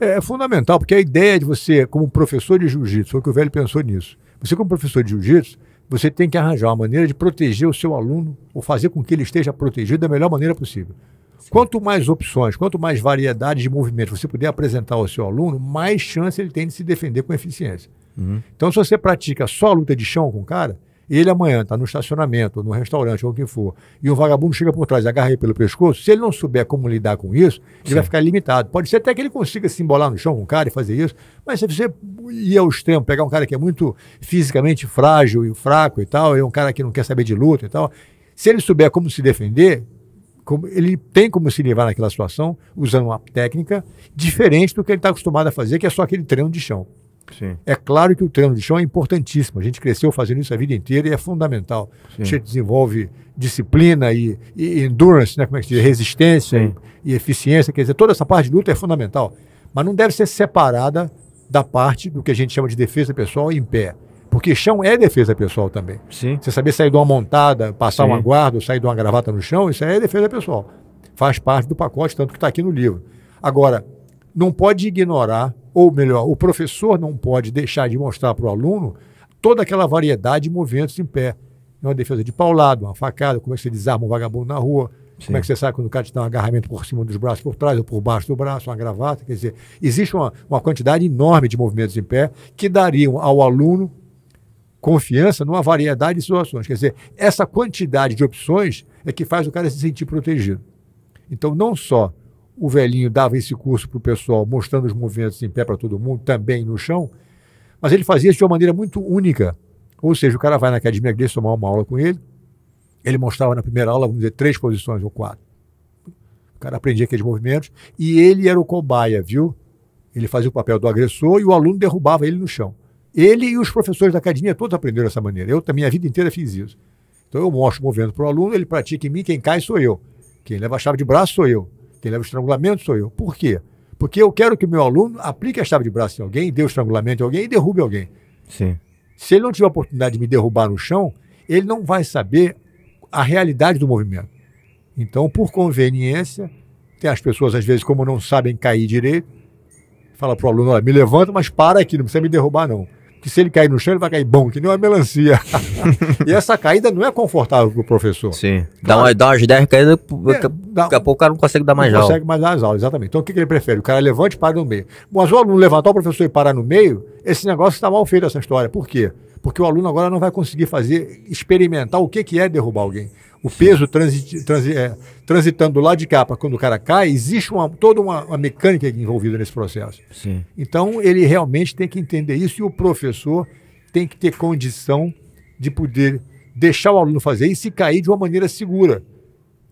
A: É, é, fundamental, porque a ideia de você, como professor de jiu-jitsu, foi o que o velho pensou nisso. Você, como professor de jiu-jitsu, você tem que arranjar uma maneira de proteger o seu aluno ou fazer com que ele esteja protegido da melhor maneira possível. Sim. Quanto mais opções, quanto mais variedade de movimentos você puder apresentar ao seu aluno, mais chance ele tem de se defender com eficiência. Uhum. Então, se você pratica só a luta de chão com o cara, ele amanhã está no estacionamento, no restaurante, ou o que for, e um vagabundo chega por trás, agarra ele pelo pescoço, se ele não souber como lidar com isso, ele Sim. vai ficar limitado. Pode ser até que ele consiga se embolar no chão com o cara e fazer isso, mas se você ir ao extremo, pegar um cara que é muito fisicamente frágil e fraco e tal, e é um cara que não quer saber de luta e tal, se ele souber como se defender, como, ele tem como se livrar naquela situação usando uma técnica diferente do que ele está acostumado a fazer, que é só aquele treino de chão. Sim. É claro que o treino de chão é importantíssimo. A gente cresceu fazendo isso a vida inteira e é fundamental. Sim. A gente desenvolve disciplina e, e endurance, né? como é que se diz? resistência e, eficiência. Quer dizer, toda essa parte de luta é fundamental. Mas não deve ser separada da parte do que a gente chama de defesa pessoal em pé. Porque chão é defesa pessoal também. Sim. Você saber sair de uma montada, passar Sim. uma guarda, sair de uma gravata no chão, isso é defesa pessoal. Faz parte do pacote, tanto que está aqui no livro. Agora, não pode ignorar, ou melhor, o professor não pode deixar de mostrar para o aluno toda aquela variedade de movimentos em pé. É uma defesa de paulado, uma facada, como é que você desarma um vagabundo na rua, Sim. Como é que você sabe quando o cara te dá um agarramento por cima dos braços, por trás ou por baixo do braço, uma gravata? Quer dizer, existe uma, uma quantidade enorme de movimentos em pé que dariam ao aluno confiança numa variedade de situações. Quer dizer, essa quantidade de opções é que faz o cara se sentir protegido. Então, não só o velhinho dava esse curso para o pessoal, mostrando os movimentos em pé para todo mundo, também no chão, mas ele fazia isso de uma maneira muito única. Ou seja, o cara vai na academia dele tomar uma aula com ele, ele mostrava na primeira aula, vamos dizer, três posições ou quatro. O cara aprendia aqueles movimentos e ele era o cobaia, viu? Ele fazia o papel do agressor e o aluno derrubava ele no chão. Ele e os professores da academia todos aprenderam dessa maneira. Eu também, a vida inteira, fiz isso. Então eu mostro o movimento para o aluno, ele pratica em mim, quem cai sou eu. Quem leva a chave de braço sou eu. Quem leva o estrangulamento sou eu. Por quê? Porque eu quero que o meu aluno aplique a chave de braço em alguém, dê o estrangulamento em alguém e derrube alguém. Sim. Se ele não tiver a oportunidade de me derrubar no chão, ele não vai saber a realidade do movimento. Então, por conveniência, tem as pessoas, às vezes, como não sabem cair direito, fala para o aluno, olha, me levanta, mas para aqui, não precisa me derrubar, não que se ele cair no chão, ele vai cair bom, que nem uma melancia. e essa caída não é confortável para o professor. Sim. Dá, uma, dá umas 10 caídas, é, daqui a pouco o cara não consegue dar mais não aula. consegue mais dar as aulas, exatamente. Então o que, que ele prefere? O cara levante e para no meio. Mas o aluno levantar o professor e parar no meio, esse negócio está mal feito, essa história. Por quê? Porque o aluno agora não vai conseguir fazer, experimentar o que, que é derrubar alguém o peso transi, transi, é, transitando lá de cá para quando o cara cai, existe uma, toda uma, uma, mecânica envolvida nesse processo. Sim. Então, ele realmente tem que entender isso e o professor tem que ter condição de poder deixar o aluno fazer e se cair de uma maneira segura.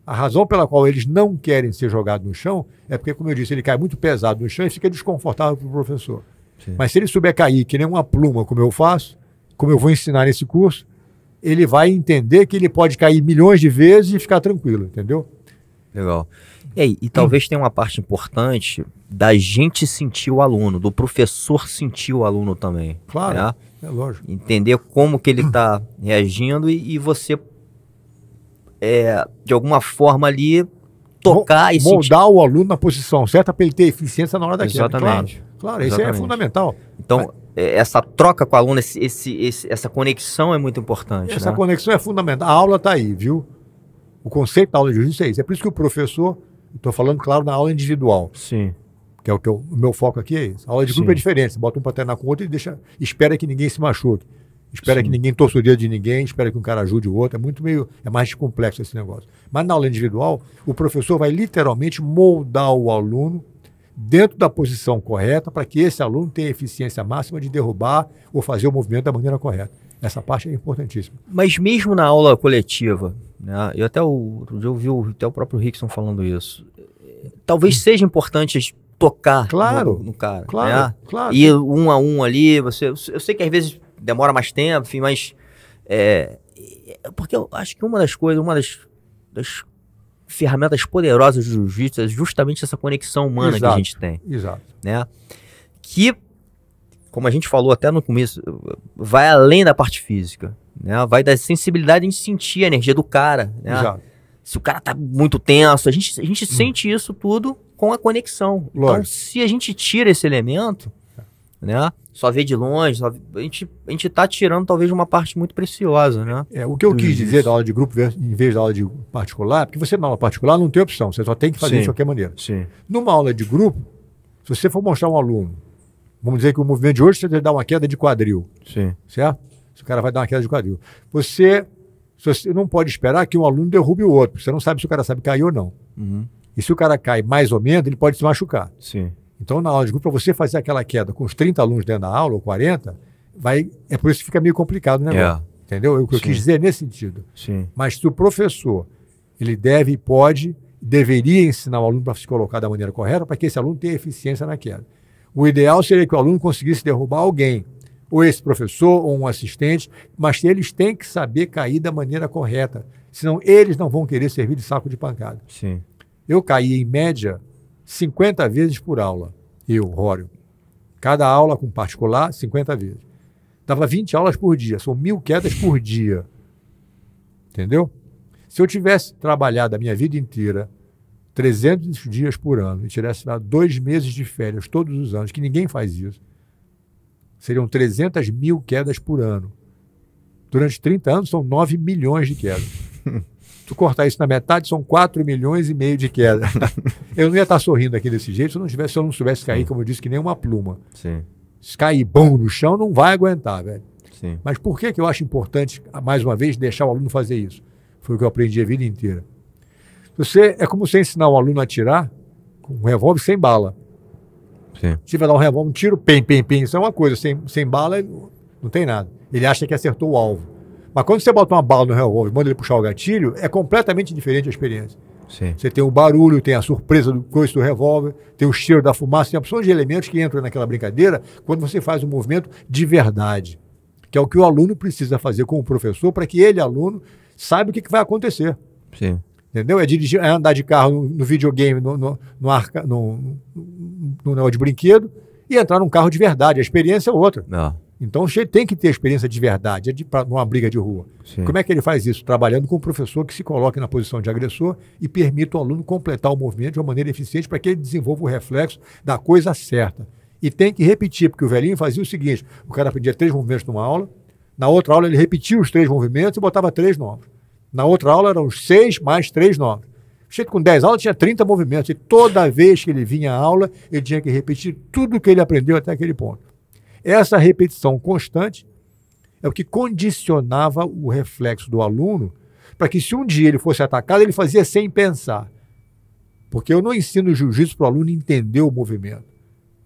A: A razão pela qual eles não querem ser jogados no chão é porque, como eu disse, ele cai muito pesado no chão e fica desconfortável para o professor. Sim. Mas se ele souber cair que nem uma pluma, como eu faço, como eu vou ensinar nesse curso, ele vai entender que ele pode cair milhões de vezes e ficar tranquilo, entendeu? Legal. E, aí, e talvez tenha uma parte importante da gente sentir o aluno, do
B: professor sentir o aluno também. Claro, né? é lógico. Entender como que ele está reagindo e, e você, é, de alguma forma ali,
A: tocar Mo e Moldar sentir. o aluno na posição certa para ele ter eficiência na hora daquilo. É Exatamente. Claro, claro isso é fundamental.
B: Então, Mas... É, essa troca com o aluno, esse, esse, essa conexão é muito importante. Essa né?
A: conexão é fundamental. A aula está aí, viu? O conceito da aula de jiu-jitsu é isso. É por isso que o professor, estou falando, claro, na aula individual. Sim. Que é o que eu, o meu foco aqui é isso. A aula de Sim. grupo é diferente. Você bota um para treinar com o outro e deixa, espera que ninguém se machuque. Espera Sim. que ninguém torça o dedo de ninguém, espera que um cara ajude o outro. É muito meio. É mais complexo esse negócio. Mas na aula individual, o professor vai literalmente moldar o aluno dentro da posição correta para que esse aluno tenha eficiência máxima de derrubar ou fazer o movimento da maneira correta. Essa parte é importantíssima.
B: Mas mesmo na aula coletiva, né, eu até ouvi até o próprio Rickson falando isso, talvez hum. seja importante tocar claro, no, no cara. Claro, né? claro. E um a um ali, você, eu sei que às vezes demora mais tempo, enfim, mas... É, é, porque eu acho que uma das coisas, uma das, das ferramentas poderosas do jiu-jitsu é justamente essa conexão humana exato, que a gente tem. Exato. Né? Que, como a gente falou até no começo, vai além da parte física. Né? Vai da sensibilidade em sentir a energia do cara. Né? Exato. Se o cara tá muito tenso, a gente, a gente hum. sente isso tudo com a conexão. Então, Lógico. Então, se a gente tira esse elemento, né? só vê de longe, só... a, gente, a gente tá tirando talvez uma parte muito preciosa,
A: né? É, o que eu quis dizer da aula de grupo em vez da aula de particular, porque você na aula particular não tem opção, você só tem que fazer Sim. de qualquer maneira. Sim. Numa aula de grupo, se você for mostrar um aluno, vamos dizer que o movimento de hoje você dá uma queda de quadril, Sim. certo? o cara vai dar uma queda de quadril. Você, você não pode esperar que um aluno derrube o outro, você não sabe se o cara sabe cair ou não. Uhum. E se o cara cai mais ou menos, ele pode se machucar. Sim. Então, na aula de grupo, para você fazer aquela queda com os 30 alunos dentro da aula, ou 40, vai, é por isso que fica meio complicado né? negócio. É. Entendeu? É o que eu quis dizer nesse sentido. Sim. Mas se o professor, ele deve e pode, deveria ensinar o aluno para se colocar da maneira correta, para que esse aluno tenha eficiência na queda. O ideal seria que o aluno conseguisse derrubar alguém, ou esse professor, ou um assistente, mas eles têm que saber cair da maneira correta, senão eles não vão querer servir de saco de pancada. Sim. Eu caí, em média, 50 vezes por aula, eu, Rório. Cada aula com particular, 50 vezes. Dava 20 aulas por dia, são mil quedas por dia. Entendeu? Se eu tivesse trabalhado a minha vida inteira, 300 dias por ano, e tivesse dado dois meses de férias todos os anos, que ninguém faz isso, seriam 300 mil quedas por ano. Durante 30 anos, são 9 milhões de quedas. tu cortar isso na metade, são 4 milhões e meio de queda. eu não ia estar tá sorrindo aqui desse jeito se eu não, tivesse, se eu não soubesse cair, como eu disse, que nem uma pluma. Sim. Se cair bom no chão, não vai aguentar, velho. Sim. Mas por que, que eu acho importante, mais uma vez, deixar o aluno fazer isso? Foi o que eu aprendi a vida inteira. Você É como você ensinar o aluno a atirar com um revólver sem bala. Sim. Se vai dar um revólver, um tiro, pem, pem, pem, isso é uma coisa. Sem, sem bala, não tem nada. Ele acha que acertou o alvo. Mas quando você bota uma bala no revólver e manda ele puxar o gatilho, é completamente diferente a experiência. Sim. Você tem o barulho, tem a surpresa do coice do revólver, tem o cheiro da fumaça, tem a opção de elementos que entram naquela brincadeira quando você faz um movimento de verdade, que é o que o aluno precisa fazer com o professor para que ele, aluno, saiba o que, que vai acontecer. Sim. Entendeu? É, dirigir, é andar de carro no, no videogame, no, no, no, arca, no, no, no, de brinquedo, e entrar num carro de verdade. A experiência é outra. Não. Então o tem que ter experiência de verdade, é de pra, uma briga de rua. Sim. Como é que ele faz isso? Trabalhando com um professor que se coloque na posição de agressor e permita o aluno completar o movimento de uma maneira eficiente para que ele desenvolva o reflexo da coisa certa. E tem que repetir, porque o velhinho fazia o seguinte: o cara pedia três movimentos numa aula, na outra aula ele repetia os três movimentos e botava três novos. Na outra aula eram seis mais três novos. Cheio com 10 aulas, tinha 30 movimentos. E toda vez que ele vinha à aula, ele tinha que repetir tudo o que ele aprendeu até aquele ponto. Essa repetição constante é o que condicionava o reflexo do aluno para que, se um dia ele fosse atacado, ele fazia sem pensar. Porque eu não ensino jiu-jitsu para o aluno entender o movimento.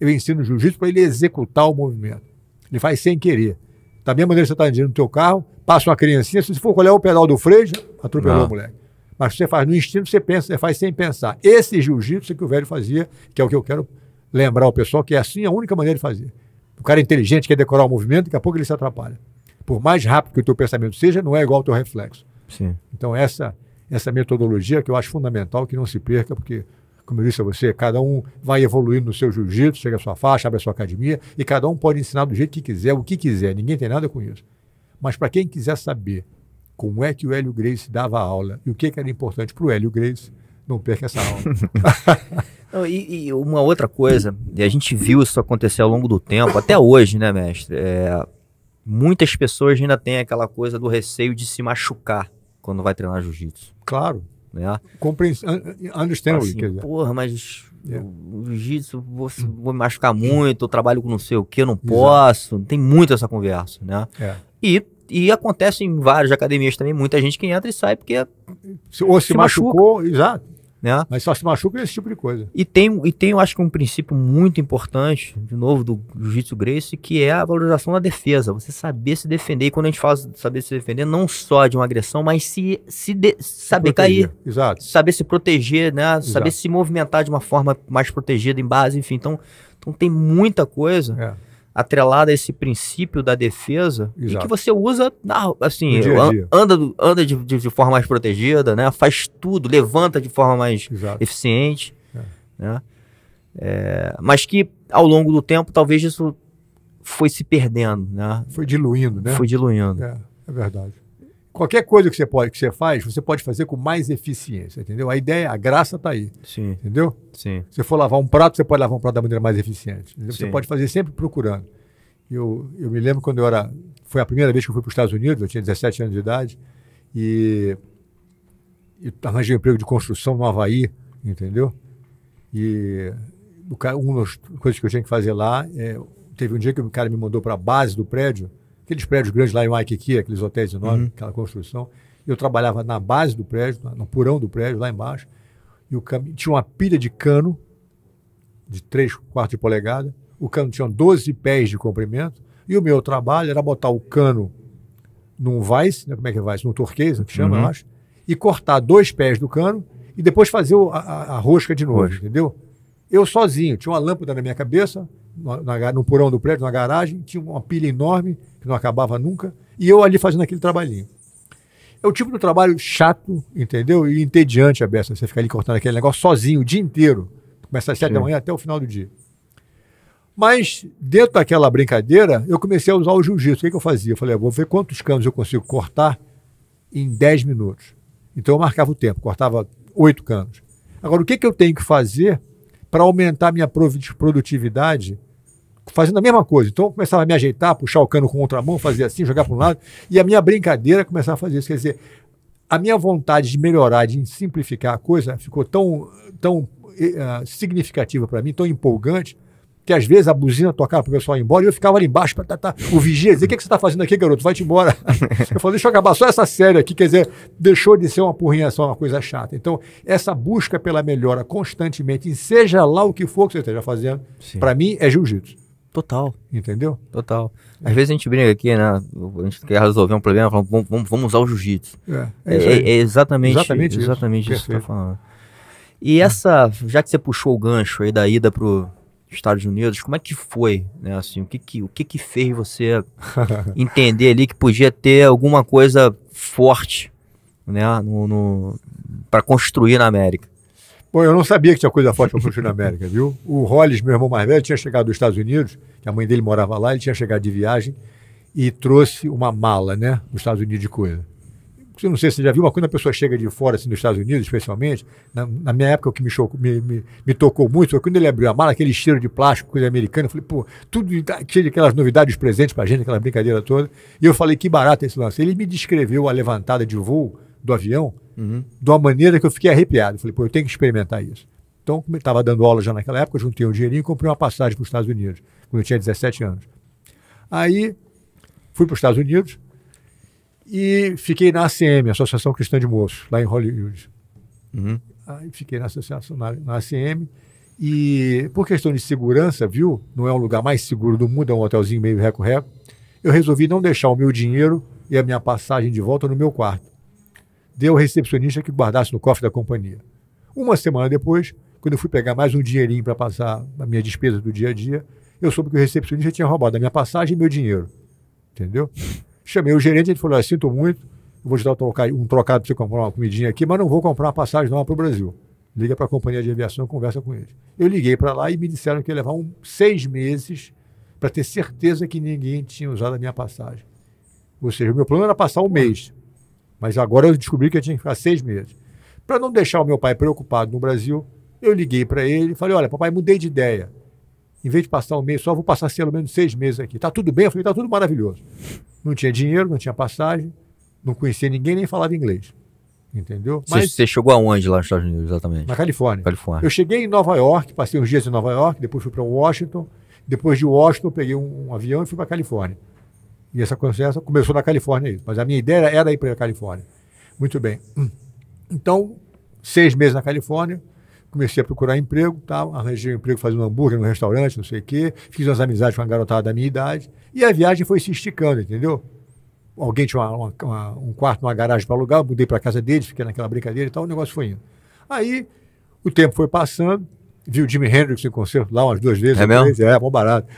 A: Eu ensino jiu-jitsu para ele executar o movimento. Ele faz sem querer. Da mesma maneira que você está andando no teu carro, passa uma criancinha, se você for colher o pedal do freio, atropelou ah. o moleque. Mas você faz no instinto, você pensa, você faz sem pensar. Esse jiu-jitsu que o velho fazia, que é o que eu quero lembrar ao pessoal, que é assim a única maneira de fazer. O cara é inteligente quer decorar o movimento, daqui a pouco ele se atrapalha. Por mais rápido que o teu pensamento seja, não é igual ao teu reflexo. Sim. Então, essa, essa metodologia que eu acho fundamental que não se perca, porque, como eu disse a você, cada um vai evoluindo no seu jiu-jitsu, chega à sua faixa, abre a sua academia, e cada um pode ensinar do jeito que quiser, o que quiser. Ninguém tem nada com isso. Mas para quem quiser saber como é que o Hélio Grace dava aula e o que, que era importante para o Hélio Grace, não perca essa aula.
B: Não, e, e, uma outra coisa, e a gente viu isso acontecer ao longo do tempo, até hoje, né, mestre? É, muitas pessoas ainda têm aquela coisa do receio de se machucar quando vai treinar jiu-jitsu.
A: Claro. Né? Compreendi, understand assim, quer dizer.
B: Porra, mas é. jiu-jitsu, vou, vou, me machucar muito, eu trabalho com não sei o que, não posso. Exato. Tem muito essa conversa, né? É. E e acontece em várias academias também, muita gente que entra e sai porque. Ou se, se machucou, machuca. exato. Né? Mas só se machuca esse tipo de coisa. E tem, e tem eu acho que um princípio muito importante, de novo, do Jiu-Jitsu Grace, que é a valorização da defesa. Você saber se defender. E quando a gente fala saber se defender, não só de uma agressão, mas se, se de, saber cair. Exato. Saber se proteger, né? Exato. Saber se movimentar de uma forma mais protegida em base, enfim. Então, então tem muita coisa. É atrelada a esse princípio da defesa Exato. e que você usa, na, assim, dia dia. anda, anda de, de, forma mais protegida, né? Faz tudo, levanta de forma mais Exato. eficiente, é. né? É, mas que ao longo do tempo talvez isso foi se perdendo, né? Foi diluindo, né? Foi diluindo. É,
A: é verdade qualquer coisa que você pode, que você faz, você pode fazer com mais eficiência, entendeu? A ideia, a graça está aí. Sim. Entendeu? Sim. Se você for lavar um prato, você pode lavar um prato da maneira mais eficiente. Você pode fazer sempre procurando. Eu, eu me lembro quando eu era. Foi a primeira vez que eu fui para os Estados Unidos, eu tinha 17 anos de idade, e, e arranjei um emprego de construção no Havaí, entendeu? E o cara, uma das coisas que eu tinha que fazer lá, é, teve um dia que o cara me mandou para a base do prédio, aqueles prédios grandes lá em Waikiki, aqueles hotéis enormes, uhum. aquela construção. Eu trabalhava na base do prédio, no porão do prédio, lá embaixo. E o cam... tinha uma pilha de cano de 3 quartos de polegada. O cano tinha 12 pés de comprimento. E o meu trabalho era botar o cano num vice, né? como é que é vice? Num turquesa, que chama, uhum. eu acho. E cortar dois pés do cano e depois fazer a, a, a rosca de novo, entendeu? Eu sozinho, tinha uma lâmpada na minha cabeça, na, no porão do prédio, na garagem, tinha uma pilha enorme que não acabava nunca, e eu ali fazendo aquele trabalhinho. É o tipo de trabalho chato, entendeu? E entediante a besta você ficar ali cortando aquele negócio sozinho o dia inteiro. Começa às sete da manhã até o final do dia. Mas, dentro daquela brincadeira, eu comecei a usar o jiu-jitsu. O que, que, eu fazia? Eu falei, ah, vou ver quantos canos eu consigo cortar em dez minutos. Então, eu marcava o tempo, cortava oito canos. Agora, o que, que eu tenho que fazer para aumentar minha produtividade fazendo a mesma coisa. Então eu começava a me ajeitar, puxar o cano com outra mão, fazer assim, jogar para um lado, e a minha brincadeira começava a fazer isso. Quer dizer, a minha vontade de melhorar, de simplificar a coisa, ficou tão, tão uh, significativa para mim, tão empolgante, que às vezes a buzina tocava para o pessoal ir embora e eu ficava ali embaixo para tá, tá, tá, o vigia dizer: o que, é que você está fazendo aqui, garoto? Vai-te embora. eu falei: deixa eu acabar só essa série aqui. Quer dizer, deixou de ser uma porrinha só, uma coisa chata. Então, essa busca pela melhora constantemente, seja lá o que for que você esteja fazendo, para mim é jiu-jitsu. Total. Entendeu? Total.
B: Às vezes a gente brinca aqui, né? A gente quer resolver um problema, fala, vamos, vamos usar o jiu-jitsu. É, é, é, é exatamente, exatamente, exatamente isso, que você tá falando. E essa, já que você puxou o gancho aí da ida os Estados Unidos, como é que foi, né? Assim, o que que, o que, que fez você entender ali que podia ter alguma coisa forte, né? No, no para construir na América?
A: Pô, eu não sabia que tinha coisa forte para produzir na América, viu? O Hollis, meu irmão mais velho, tinha chegado dos Estados Unidos, que a mãe dele morava lá, ele tinha chegado de viagem e trouxe uma mala, né, dos Estados Unidos de coisa. Eu não sei se você já viu, mas quando a pessoa chega de fora, assim, dos Estados Unidos, especialmente, na, na minha época, o que me, chocou, me, me, me, tocou muito foi quando ele abriu a mala, aquele cheiro de plástico, coisa americana. Eu falei, pô, tudo cheio de aquelas novidades presentes para gente, aquela brincadeira toda. E eu falei, que barato esse lance. Ele me descreveu a levantada de voo do avião, uhum. de uma maneira que eu fiquei arrepiado. Falei, pô, eu tenho que experimentar isso. Então, como eu estava dando aula já naquela época, eu juntei um dinheirinho e comprei uma passagem para os Estados Unidos, quando eu tinha 17 anos. Aí, fui para os Estados Unidos e fiquei na ACM, Associação Cristã de Moços, lá em Hollywood. Uhum. Aí fiquei na associação, na, na ACM, e por questão de segurança, viu? Não é um lugar mais seguro do mundo, é um hotelzinho meio reco Eu resolvi não deixar o meu dinheiro e a minha passagem de volta no meu quarto deu ao recepcionista que guardasse no cofre da companhia. Uma semana depois, quando eu fui pegar mais um dinheirinho para passar a minha despesa do dia a dia, eu soube que o recepcionista tinha roubado a minha passagem e meu dinheiro. Entendeu? Chamei o gerente, ele falou: sinto muito, vou te dar um trocado, um trocado para você comprar uma comidinha aqui, mas não vou comprar uma passagem nova para o Brasil. Liga para a companhia de aviação e conversa com ele. Eu liguei para lá e me disseram que ia levar um, seis meses para ter certeza que ninguém tinha usado a minha passagem. Ou seja, o meu plano era passar um mês. Mas agora eu descobri que eu tinha que ficar seis meses. Para não deixar o meu pai preocupado no Brasil, eu liguei para ele e falei: Olha, papai, mudei de ideia. Em vez de passar um mês só, vou passar pelo menos seis meses aqui. Tá tudo bem? Eu falei: Está tudo maravilhoso. Não tinha dinheiro, não tinha passagem, não conhecia ninguém, nem falava inglês. Entendeu? Mas,
B: você chegou aonde lá nos Estados Unidos, exatamente? Na Califórnia. Califórnia. Eu
A: cheguei em Nova York, passei uns dias em Nova York, depois fui para Washington. Depois de Washington, peguei um, um avião e fui para Califórnia. E essa conversa começou na Califórnia, mas a minha ideia era ir para a Califórnia. Muito bem. Então, seis meses na Califórnia, comecei a procurar emprego, tal, arranjei um emprego fazendo hambúrguer no restaurante, não sei o quê, fiz umas amizades com uma garotada da minha idade, e a viagem foi se esticando, entendeu? Alguém tinha uma, uma, um quarto, uma garagem para alugar, mudei para a casa deles, fiquei naquela brincadeira e tal, o negócio foi indo. Aí, o tempo foi passando, vi o Jimi Hendrix em concerto lá umas duas vezes. É mesmo? Vez, é, bom barato.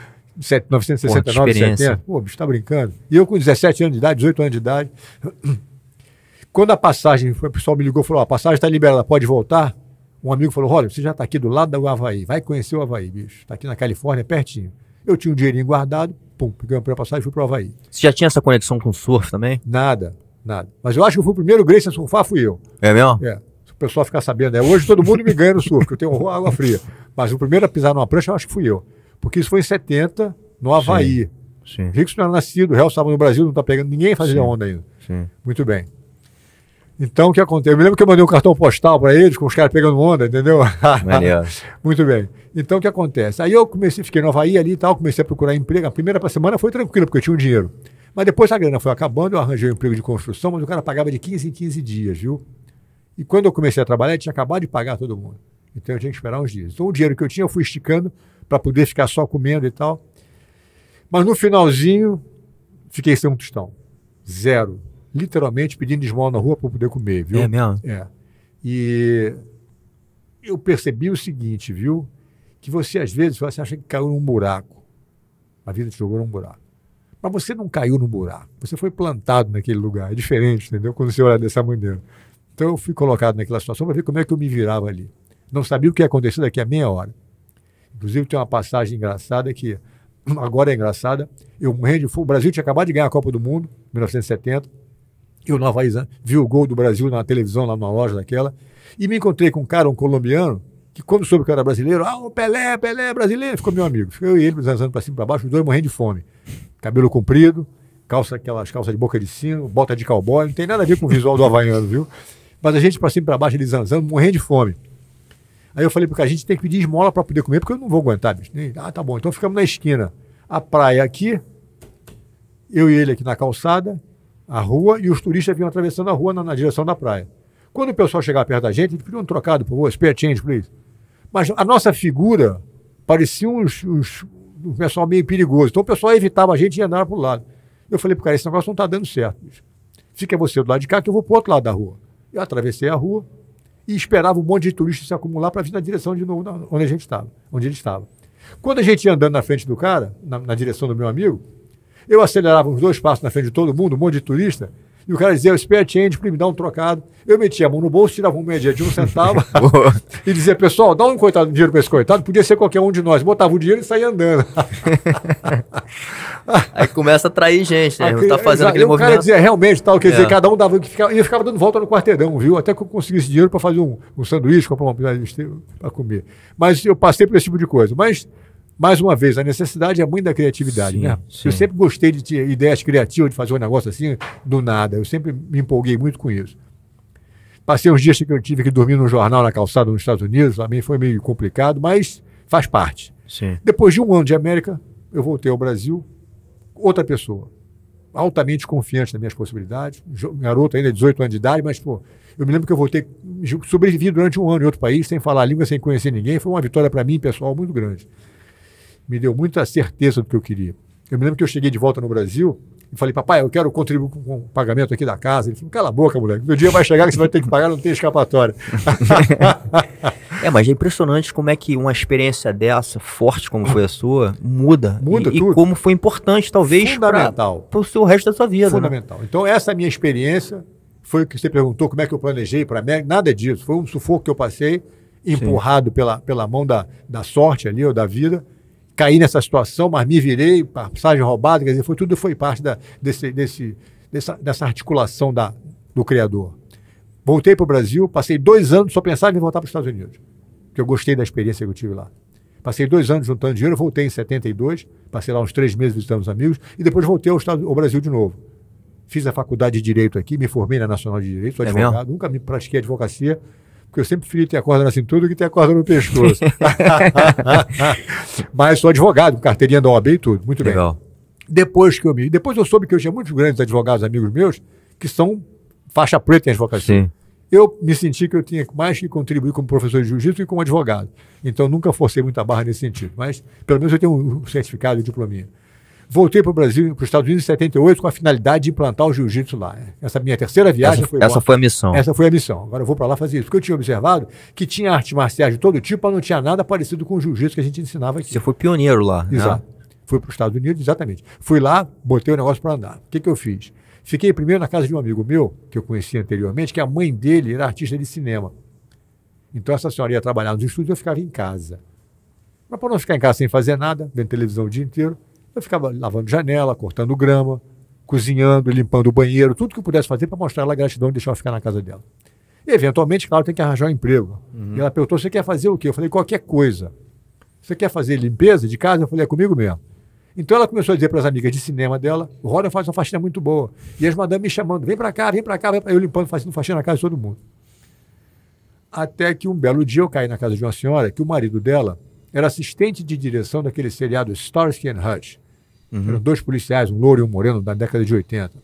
A: 1969, 70. Pô, bicho, tá brincando. E eu com 17 anos de idade, 18 anos de idade. Quando a passagem, o pessoal me ligou e falou: a passagem está liberada, pode voltar? Um amigo falou: olha, você já está aqui do lado do Havaí, vai conhecer o Havaí, bicho. Está aqui na Califórnia, pertinho. Eu tinha um dinheirinho guardado, pum, peguei uma passagem e fui para o Havaí.
B: Você já tinha essa conexão com o surf também? Nada,
A: nada. Mas eu acho que eu fui o primeiro Grace a surfar, fui eu. É mesmo? É. Se o pessoal ficar sabendo, é. Hoje todo mundo me ganha no surf, eu tenho água fria. Mas o primeiro a pisar numa prancha, eu acho que fui eu. Porque isso foi em 70, no Havaí. Sim. sim. não era nascido, o réu estava no Brasil, não está pegando, ninguém fazia sim. onda ainda. Sim. Muito bem. Então, o que aconteceu? Eu me lembro que eu mandei um cartão postal para eles, com os caras pegando onda, entendeu? Muito bem. Então, o que acontece? Aí eu comecei, fiquei no Havaí ali e tal, comecei a procurar emprego. A primeira semana foi tranquila, porque eu tinha um dinheiro. Mas depois a grana foi acabando, eu arranjei um emprego de construção, mas o cara pagava de 15 em 15 dias, viu? E quando eu comecei a trabalhar, ele tinha acabado de pagar todo mundo. Então, eu tinha que esperar uns dias. Então, o dinheiro que eu tinha, eu fui esticando para poder ficar só comendo e tal. Mas no finalzinho, fiquei sem um tostão. Zero. Literalmente pedindo esmola na rua para poder comer, viu? É mesmo? É. E eu percebi o seguinte, viu? Que você, às vezes, você acha que caiu num buraco. A vida te jogou num buraco. Mas você não caiu num buraco. Você foi plantado naquele lugar. É diferente, entendeu? Quando você olha dessa maneira. Então eu fui colocado naquela situação para ver como é que eu me virava ali. Não sabia o que ia acontecer daqui a meia hora. Inclusive, tem uma passagem engraçada que agora é engraçada. Eu morri de fome. O Brasil tinha acabado de ganhar a Copa do Mundo, 1970. Eu no Havaí vi o gol do Brasil na televisão, lá numa loja daquela. E me encontrei com um cara, um colombiano, que quando soube que eu era brasileiro, ah, o Pelé, Pelé, brasileiro, ficou meu amigo. Ficou eu e ele, nos para cima e para baixo, os dois morrendo de fome. Cabelo comprido, calça, aquelas calças de boca de sino, bota de cowboy, não tem nada a ver com o visual do havaiano, viu? Mas a gente para cima e para baixo, eles zanzando, morrendo de fome. Aí eu falei, porque a gente tem que pedir esmola para poder comer, porque eu não vou aguentar, bicho. Ah, tá bom. Então ficamos na esquina. A praia aqui, eu e ele aqui na calçada, a rua, e os turistas vinham atravessando a rua na, na direção da praia. Quando o pessoal chegava perto da gente, a gente pediu um trocado, por favor, spare change, please. Mas a nossa figura parecia uns, uns, um pessoal meio perigoso. Então o pessoal evitava a gente e andava para o lado. Eu falei para o cara, esse negócio não está dando certo. Bicho. Fica você do lado de cá que eu vou para o outro lado da rua. Eu atravessei a rua, e esperava um monte de turistas se acumular para vir na direção de novo onde a gente estava, onde ele estava. Quando a gente ia andando na frente do cara, na, na direção do meu amigo, eu acelerava uns dois passos na frente de todo mundo, um monte de turista, e o cara dizia, eu espero a para me dar um trocado. Eu metia a mão no bolso, tirava um média de um centavo e dizia, pessoal, dá um coitado dinheiro para esse coitado. Podia ser qualquer um de nós. Botava o dinheiro e saía andando. Aí começa a atrair gente, né? não tá fazendo aquele movimento. O cara dizia, realmente, tal, tá, quer é. dizer, cada um dava... que ficava, eu ficava dando volta no quarteirão, viu? Até que eu conseguisse dinheiro para fazer um, um sanduíche, comprar uma para comer. Mas eu passei por esse tipo de coisa. Mas mais uma vez, a necessidade é muito da criatividade, sim, né? Sim. Eu sempre gostei de ter ideias criativas, de fazer um negócio assim, do nada. Eu sempre me empolguei muito com isso. Passei uns dias que eu tive que dormir num jornal na calçada nos Estados Unidos, também foi meio complicado, mas faz parte. Sim. Depois de um ano de América, eu voltei ao Brasil, outra pessoa. Altamente confiante nas minhas possibilidades, garoto ainda, 18 anos de idade, mas pô, eu me lembro que eu voltei, sobrevivi durante um ano em outro país, sem falar língua, sem conhecer ninguém, foi uma vitória para mim pessoal muito grande me deu muita certeza do que eu queria. Eu me lembro que eu cheguei de volta no Brasil e falei, papai, eu quero contribuir com o pagamento aqui da casa. Ele falou, cala a boca, moleque, meu dia vai chegar que você vai ter que pagar, não tem escapatória. é,
B: mas é impressionante como é que uma experiência dessa, forte como foi a sua, muda. Muda e, tudo. E
A: como foi importante, talvez, Fundamental. para o seu resto da sua vida. Né? Fundamental. Né? Então, essa minha experiência foi o que você perguntou, como é que eu planejei para a nada disso. Foi um sufoco que eu passei, empurrado pela, pela mão da, da sorte ali, ou da vida, caí nessa situação, mas me virei, passagem roubada, quer dizer, foi, tudo foi parte da, desse, desse, dessa, dessa articulação da, do Criador. Voltei para o Brasil, passei dois anos, só pensava em voltar para os Estados Unidos, porque eu gostei da experiência que eu tive lá. Passei dois anos juntando dinheiro, voltei em 72, passei lá uns três meses visitando os amigos, e depois voltei ao, Estado, ao Brasil de novo. Fiz a faculdade de Direito aqui, me formei na Nacional de Direito, sou é advogado, nunca me pratiquei advocacia, porque eu sempre preferi ter a corda na cintura do que ter a corda no pescoço. Mas sou advogado, carteirinha da OAB e tudo, muito Legal. bem. Depois que eu me. Depois eu soube que eu tinha muitos grandes advogados, amigos meus, que são faixa preta em advocacia. Sim. Eu me senti que eu tinha mais que contribuir como professor de jiu-jitsu e como advogado. Então nunca forcei muita barra nesse sentido. Mas pelo menos eu tenho um certificado de diplominha. Voltei para o Brasil, para os Estados Unidos em 78, com a finalidade de implantar o jiu-jitsu lá. Essa minha terceira viagem essa, foi. Essa foi a missão. Essa foi a missão. Agora eu vou para lá fazer isso. Porque eu tinha observado que tinha arte marciais de todo tipo, mas não tinha nada parecido com o jiu-jitsu que a gente ensinava aqui. Você foi pioneiro lá. Né? Exato. Né? Fui para os Estados Unidos, exatamente. Fui lá, botei o negócio para andar. O que, que eu fiz? Fiquei primeiro na casa de um amigo meu, que eu conheci anteriormente, que a mãe dele era artista de cinema. Então essa senhora ia trabalhar nos estúdios, eu ficava em casa. Mas para não ficar em casa sem fazer nada, vendo televisão o dia inteiro, eu ficava lavando janela, cortando grama, cozinhando, limpando o banheiro, tudo que eu pudesse fazer para mostrar ela gratidão e deixar ela ficar na casa dela. E, eventualmente, claro, tem que arranjar um emprego. Uhum. E ela perguntou: você quer fazer o quê? Eu falei: qualquer coisa. Você quer fazer limpeza de casa? Eu falei: é comigo mesmo. Então ela começou a dizer para as amigas de cinema dela: o Roda faz uma faxina muito boa. E as madames me chamando: vem para cá, vem para cá, vem pra... eu limpando, fazendo faxina na casa de todo mundo. Até que um belo dia eu caí na casa de uma senhora que o marido dela era assistente de direção daquele seriado Starsky and Hutch. Uhum. Eram dois policiais, um louro e um moreno, da década de 80.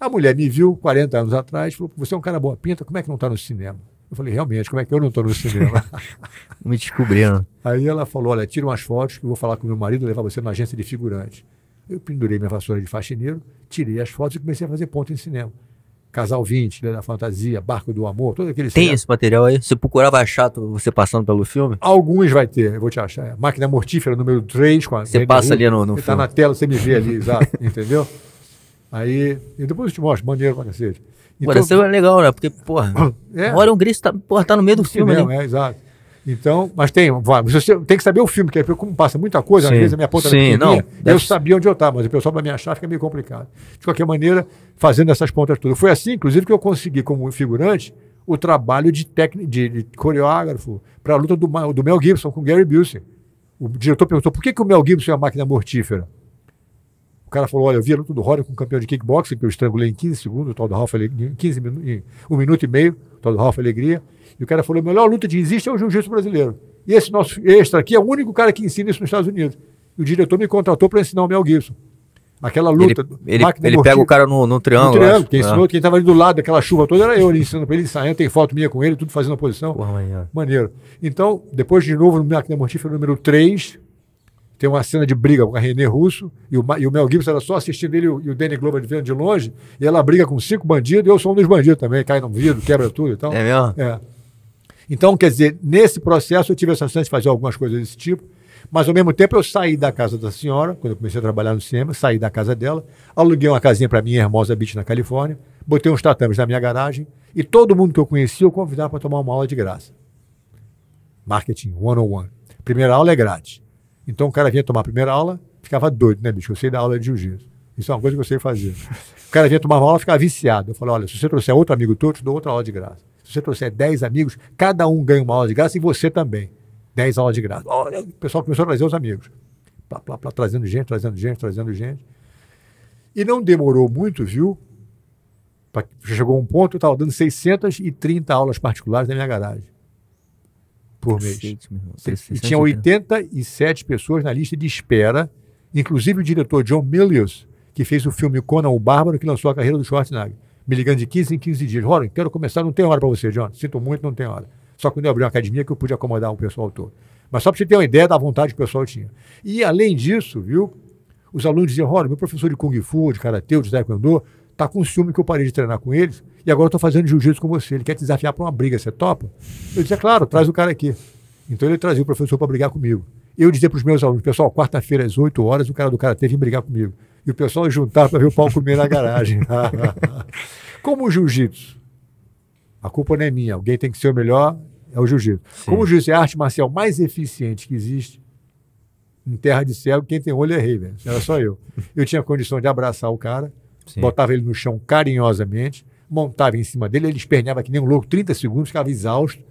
A: A mulher me viu 40 anos atrás falou: Você é um cara boa pinta, como é que não está no cinema? Eu falei: Realmente, como é que eu não estou no cinema?
B: me descobrindo.
A: Aí ela falou: Olha, tira umas fotos que eu vou falar com meu marido levar você na agência de figurante. Eu pendurei minha vassoura de faxineiro, tirei as fotos e comecei a fazer ponto em cinema. Casal 20, Ilha né, da Fantasia, Barco do Amor, todo aquele Tem esse
B: material aí? Se procurar, vai achar você passando pelo filme?
A: Alguns vai ter, eu vou te achar. É. Máquina Mortífera, número 3. Com a você passa ali no, no tá filme. Está na tela, você me vê ali, exato, entendeu? Aí, e depois eu te mostro, maneiro pra cacete. Então, Pô, é legal, né? Porque, porra,
B: é. olha um gris, tá, porra, tá no meio do filme mesmo, ali. Né? É, exato.
A: Então, mas tem, você tem que saber o filme, porque é como passa muita coisa, sim, às vezes a minha ponta sim, não, deve... eu sabia onde eu estava, mas o pessoal para me achar fica meio complicado. De qualquer maneira, fazendo essas pontas todas. Foi assim, inclusive, que eu consegui, como figurante, o trabalho de, tecni, de, de coreógrafo para a luta do, do, Mel Gibson com Gary Busey. O diretor perguntou por que, que o Mel Gibson é uma máquina mortífera. O cara falou: Olha, eu vi a luta do Rory com o campeão de kickboxing, que eu estrangulei em 15 segundos, o tal do Ralph Alegria, em 15 um minuto e meio, o tal do Ralph Alegria. E o cara falou: a melhor luta que existe é o jiu-jitsu brasileiro. E esse nosso extra aqui é o único cara que ensina isso nos Estados Unidos. E o diretor me contratou para ensinar o Mel Gibson. Aquela luta. Ele, ele, ele pega o cara no, no triângulo. No triângulo. Quem ensinou, ah. quem estava ali do lado daquela chuva toda era eu, ele ensinando para ele, saindo, tem foto minha com ele, tudo fazendo a posição. Porra, é. Maneiro. Então, depois de novo, no Máquina Mortífera número 3, tem uma cena de briga com a René Russo e o, e o Mel Gibson era só assistindo ele e o, e o Danny Glover vendo de longe, e ela briga com cinco bandidos, e eu sou um dos bandidos também, cai no vidro, quebra tudo e tal. É mesmo? É. Então, quer dizer, nesse processo eu tive essa chance de fazer algumas coisas desse tipo, mas ao mesmo tempo eu saí da casa da senhora, quando eu comecei a trabalhar no cinema, saí da casa dela, aluguei uma casinha para minha Hermosa Beach, na Califórnia, botei uns tatames na minha garagem e todo mundo que eu conhecia eu convidava para tomar uma aula de graça. Marketing 101. Primeira aula é grátis. Então o cara vinha tomar a primeira aula, ficava doido, né, bicho? Eu sei da aula de jiu-jitsu. Isso é uma coisa que eu sei fazer. O cara vinha tomar uma aula, ficava viciado. Eu falei, olha, se você trouxer outro amigo teu, eu te dou outra aula de graça. Se você trouxer 10 amigos, cada um ganha uma aula de graça e você também. 10 aulas de graça. o pessoal começou a trazer os amigos. trazendo gente, trazendo gente, trazendo gente. E não demorou muito, viu? Pra, chegou um ponto, eu estava dando 630 aulas particulares na minha garagem.
B: Por mês. e tinha
A: 87 pessoas na lista de espera, inclusive o diretor John Milius, que fez o filme Conan o Bárbaro, que lançou a carreira do Schwarzenegger me ligando de 15 em 15 dias. Ronald, quero começar, não tem hora para você, John. Sinto muito, não tem hora. Só quando eu abri uma academia que eu pude acomodar o pessoal todo. Mas só para você ter uma ideia da vontade que o pessoal tinha. E além disso, viu, os alunos diziam, Ronald, meu professor de Kung Fu, de Karatê, de Taekwondo, tá com ciúme que eu parei de treinar com eles e agora eu tô fazendo jiu-jitsu com você. Ele quer te desafiar para uma briga, você topa? Eu dizia, claro, traz o cara aqui. Então ele trazia o professor para brigar comigo. Eu dizia para os meus alunos, pessoal, quarta-feira às 8 horas o cara do Karatê vem brigar comigo e o pessoal juntar para ver o pau comer na garagem. Como o jiu-jitsu, a culpa não é minha, alguém tem que ser o melhor, é o jiu-jitsu. Como o jiu-jitsu é a arte marcial mais eficiente que existe, em terra de cego, quem tem olho é rei, velho. Era só eu. Eu tinha condição de abraçar o cara, Sim. botava ele no chão carinhosamente, montava em cima dele, ele esperneava que nem um louco, 30 segundos, ficava exausto.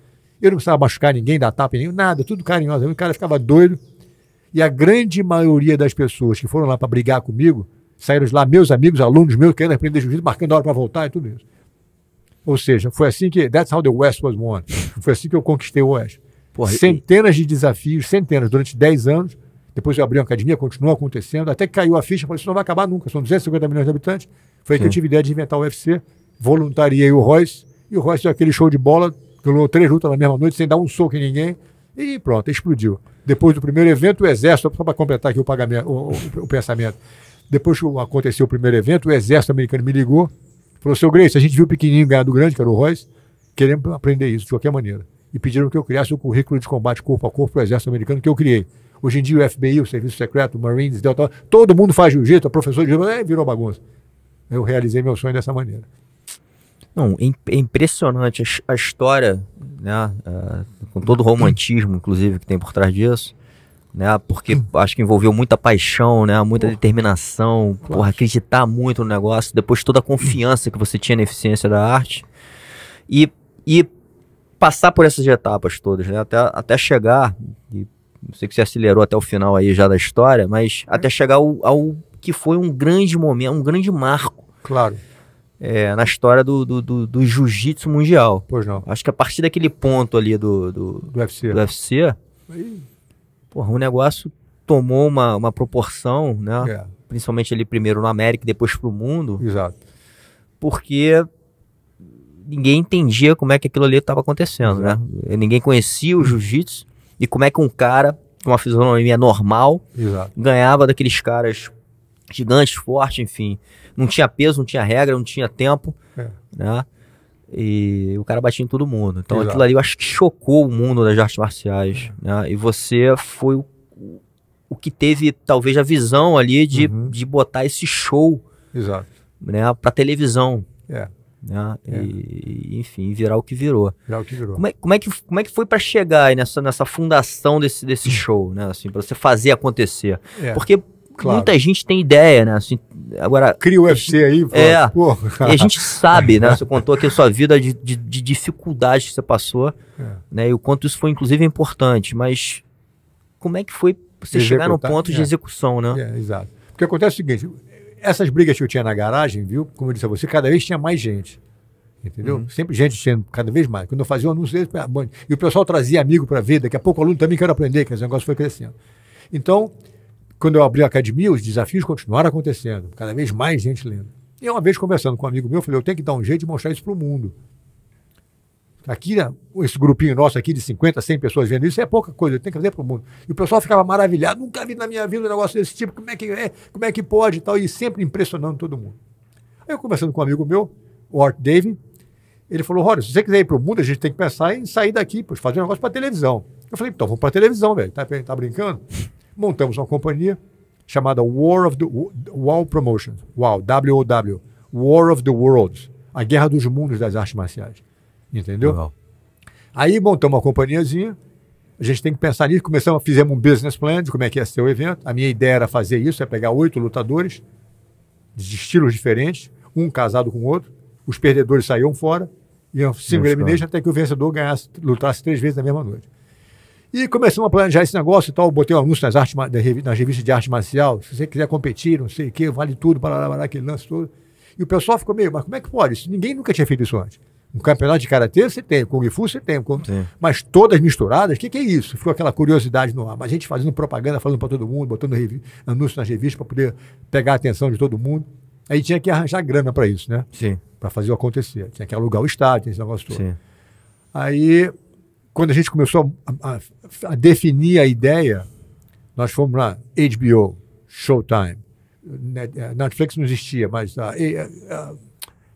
A: Eu não precisava machucar ninguém, dar tapa em nenhum, nada, tudo carinhoso. O cara ficava doido, e a grande maioria das pessoas que foram lá para brigar comigo, saíram lá meus amigos, alunos meus, querendo aprender jiu-jitsu, marcando a hora para voltar e tudo isso. Ou seja, foi assim que. That's how the West was won. Foi assim que eu conquistei o West. Porra, centenas e... de desafios, centenas, durante 10 anos. Depois eu abri uma academia, continuou acontecendo, até que caiu a ficha, falei, isso não vai acabar nunca, são 250 milhões de habitantes. Foi aí que eu tive a ideia de inventar o UFC, voluntariei o Royce, e o Royce deu aquele show de bola, ganhou três lutas na mesma noite, sem dar um soco em ninguém, e pronto, explodiu. Depois do primeiro evento, o Exército, só para completar aqui o, pagamento, o, o, o pensamento, depois que aconteceu o primeiro evento, o Exército americano me ligou, falou: seu Grace, a gente viu o pequenininho ganhar do grande, que era o Royce, queremos aprender isso de qualquer maneira. E pediram que eu criasse o currículo de combate corpo a corpo para o Exército Americano que eu criei. Hoje em dia o FBI, o Serviço Secreto, o Marines, Delta, todo mundo faz jiu-jitsu, professora de jiu-jitsu, é, virou bagunça. Eu realizei meu sonho dessa maneira.
B: Não, é impressionante a, a história né? É, com todo o romantismo, inclusive, que tem por trás disso. Né, porque acho que envolveu muita paixão, né? Muita porra. determinação, claro. porra, acreditar muito no negócio, depois toda a confiança que você tinha na eficiência da arte. E, e passar por essas etapas todas, né? Até, até chegar, e não sei que se acelerou até o final aí já da história, mas até chegar ao, ao que foi um grande momento, um grande marco. Claro é, na história do, do, do, do jiu-jitsu mundial. Pois não. Acho que a partir daquele ponto ali do, do, do UFC, do UFC porra, o negócio tomou uma, uma proporção, né? É. Principalmente ali primeiro no América e depois pro mundo. Exato. Porque ninguém entendia como é que aquilo ali estava acontecendo, né? Exato. né? Ninguém conhecia o jiu-jitsu e como é que um cara com uma fisionomia normal Exato. ganhava daqueles caras gigantes, fortes, enfim. Não tinha peso, não tinha regra, não tinha tempo, é. né? E o cara batia em todo mundo. Então Exato. aquilo ali eu acho que chocou o mundo das artes marciais, é. né? E você foi o, o que teve talvez a visão ali de, uhum. de botar esse show Exato. Né, pra televisão. É. Né? É. E, enfim, virar o que virou. Virar o que virou. Como é, como é, que, como é que foi para chegar nessa, nessa fundação desse, desse hum. show, né? Assim, para você fazer acontecer. É. Porque claro. muita gente tem ideia, né? Assim, agora, Cria o UFC aí, pô. É, porra. E a gente sabe, né? Você contou aqui a sua vida de, de, de dificuldades que você passou, é. né? E o quanto isso foi, inclusive,
A: importante. Mas como é que foi você chegar no ponto é. de execução, né? É, exato. Porque acontece o seguinte, essas brigas que eu tinha na garagem, viu? Como eu disse a você, cada vez tinha mais gente. Entendeu? Uhum. Sempre gente tinha cada vez mais. Quando eu fazia o um anúncio e o pessoal trazia amigo para ver, daqui a pouco o aluno também quer aprender, que esse negócio foi crescendo. Então, quando eu abri a academia, os desafios continuaram acontecendo, cada vez mais gente lendo. E uma vez conversando com um amigo meu, eu falei, eu tenho que dar um jeito de mostrar isso para o mundo. Aqui, esse grupinho nosso aqui de 50, 100 pessoas vendo isso, é pouca coisa, tem que fazer para o mundo. E o pessoal ficava maravilhado, nunca vi na minha vida um negócio desse tipo, como é que é, como é que pode e tal, e sempre impressionando todo mundo. Aí eu conversando com um amigo meu, o Art David, ele falou, "Rory, se você quiser ir para o mundo, a gente tem que pensar em sair daqui, pois, fazer um negócio para televisão. Eu falei, então, vamos para televisão, velho, tá, tá brincando? montamos uma companhia chamada War of the Wall Promotions, WOW, W-O-W, War of the Worlds, a guerra dos mundos das artes marciais, entendeu? Legal. Aí montamos uma companhiazinha, a gente tem que pensar nisso, começamos, fizemos um business plan de como é que ia ser o evento, a minha ideia era fazer isso, é pegar oito lutadores de estilos diferentes, um casado com o outro, os perdedores saíam fora, iam cinco elimination até que o vencedor ganhasse, lutasse três vezes na mesma noite. E começamos a planejar esse negócio e tal. Botei um anúncio nas, artes, nas revistas de arte marcial. Se você quiser competir, não sei o quê, vale tudo, para aquele lance todo. E o pessoal ficou meio, mas como é que pode? Isso, ninguém nunca tinha feito isso antes. Um campeonato de karatê você tem, Kung Fu você tem, mas todas misturadas, o que, que, é isso? Ficou aquela curiosidade no ar. Mas a gente fazendo propaganda, falando para todo mundo, botando anúncio nas revistas para poder pegar a atenção de todo mundo. Aí tinha que arranjar grana para isso, né? Sim. Para fazer o acontecer. Tinha que alugar o estádio, esse negócio todo. Sim. Aí quando a gente começou a, a, a, definir a ideia, nós fomos lá, HBO, Showtime, eh, Netflix não existia, mas ah, eh, eh, ah,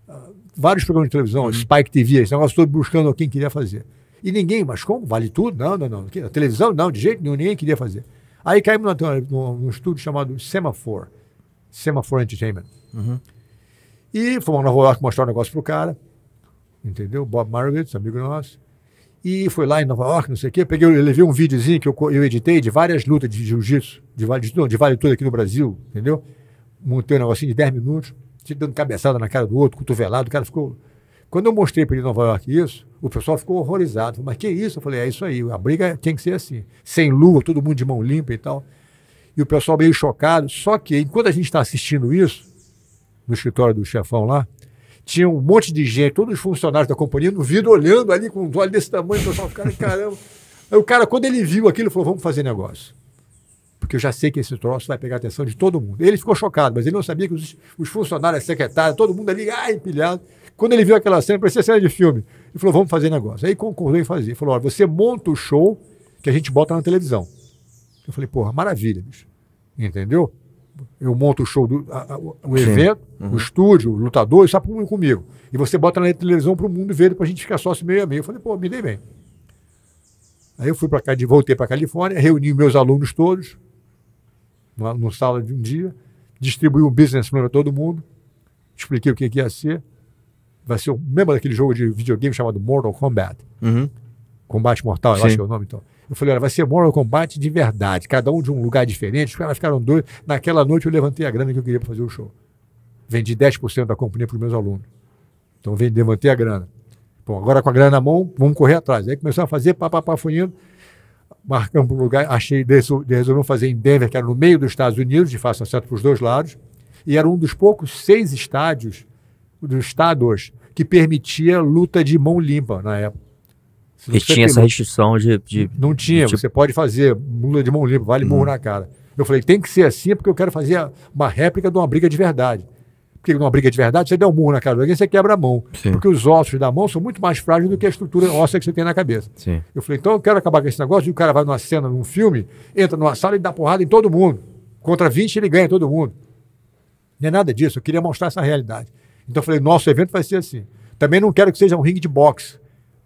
A: ah, vários programas de televisão, uhum. Spike TV, esse negócio todo buscando quem queria fazer. E ninguém, mas como? Vale tudo? Não, não, não. A televisão? Não, de jeito nenhum, ninguém queria fazer. Aí caímos num estúdio chamado Semaphore, Semaphore Entertainment. Uhum. E fomos lá Nova York mostrar o um negócio pro cara, entendeu? Bob Margaret, amigo nosso. E foi lá em Nova York, não sei o quê. Peguei, eu levei um videozinho que eu, eu editei de várias lutas de jiu-jitsu, de, de, de vale tudo aqui no Brasil, entendeu? Montei um negocinho de 10 minutos, dando cabeçada na cara do outro, cotovelado, o cara ficou. Quando eu mostrei para ele em Nova York isso, o pessoal ficou horrorizado. Falei, mas que isso? Eu falei, é isso aí, a briga tem que ser assim. Sem lua, todo mundo de mão limpa e tal. E o pessoal meio chocado. Só que, enquanto a gente está assistindo isso, no escritório do chefão lá, tinha um monte de gente, todos os funcionários da companhia no vidro olhando ali com um olho desse tamanho, o pessoal ficava, caramba. Aí o cara, quando ele viu aquilo, falou: vamos fazer negócio. Porque eu já sei que esse troço vai pegar a atenção de todo mundo. Ele ficou chocado, mas ele não sabia que os, os funcionários, secretária, todo mundo ali, ah, empilhado. Quando ele viu aquela cena, parecia cena de filme. Ele falou: vamos fazer negócio. Aí concordou em fazer. Ele falou: olha, você monta o show que a gente bota na televisão. Eu falei: porra, maravilha, bicho. Entendeu? eu monto o show, do, a, a, o evento, uhum. o estúdio, o lutador, está comigo. E você bota na televisão para o mundo ver para a gente ficar sócio meio a meio. Eu falei, pô, me dei bem. Aí eu fui para cá, voltei para Califórnia, reuni meus alunos todos, numa, numa, sala de um dia, distribuí um business plan para todo mundo, expliquei o que, que ia ser. Vai ser, lembra daquele jogo de videogame chamado Mortal Kombat? Uhum. Combate Mortal, eu acho que é o nome então. Eu falei, olha, vai ser Mortal Kombat de verdade, cada um de um lugar diferente. Os caras ficaram doidos. Naquela noite eu levantei a grana que eu queria para fazer o show. Vendi 10% da companhia para os meus alunos. Então vendi, levantei a grana. Bom, agora com a grana na mão, vamos correr atrás. Aí começamos a fazer, papapá, foi indo. Marcamos um lugar, achei, resolvemos fazer em Denver, que era no meio dos Estados Unidos, de fácil acesso para os dois lados. E era um dos poucos seis estádios, dos estados, que permitia luta de mão limpa na época. E tinha essa restrição de, de Não tinha, de, tipo você tipo... pode fazer mula de mão limpa, vale hum. na cara. Eu falei, tem que ser assim porque eu quero fazer uma réplica de uma briga de verdade. Porque numa briga de verdade, você dá um murro na cara de alguém, você quebra a mão. Sim. Porque os ossos da mão são muito mais frágeis do que a estrutura óssea que você tem na cabeça. Sim. Eu falei, então eu quero acabar com esse negócio. E o cara vai numa cena, num filme, entra numa sala e dá porrada em todo mundo. Contra 20 ele ganha todo mundo. Não é nada disso, eu queria mostrar essa realidade. Então eu falei, nosso evento vai ser assim. Também não quero que seja um ringue de boxe.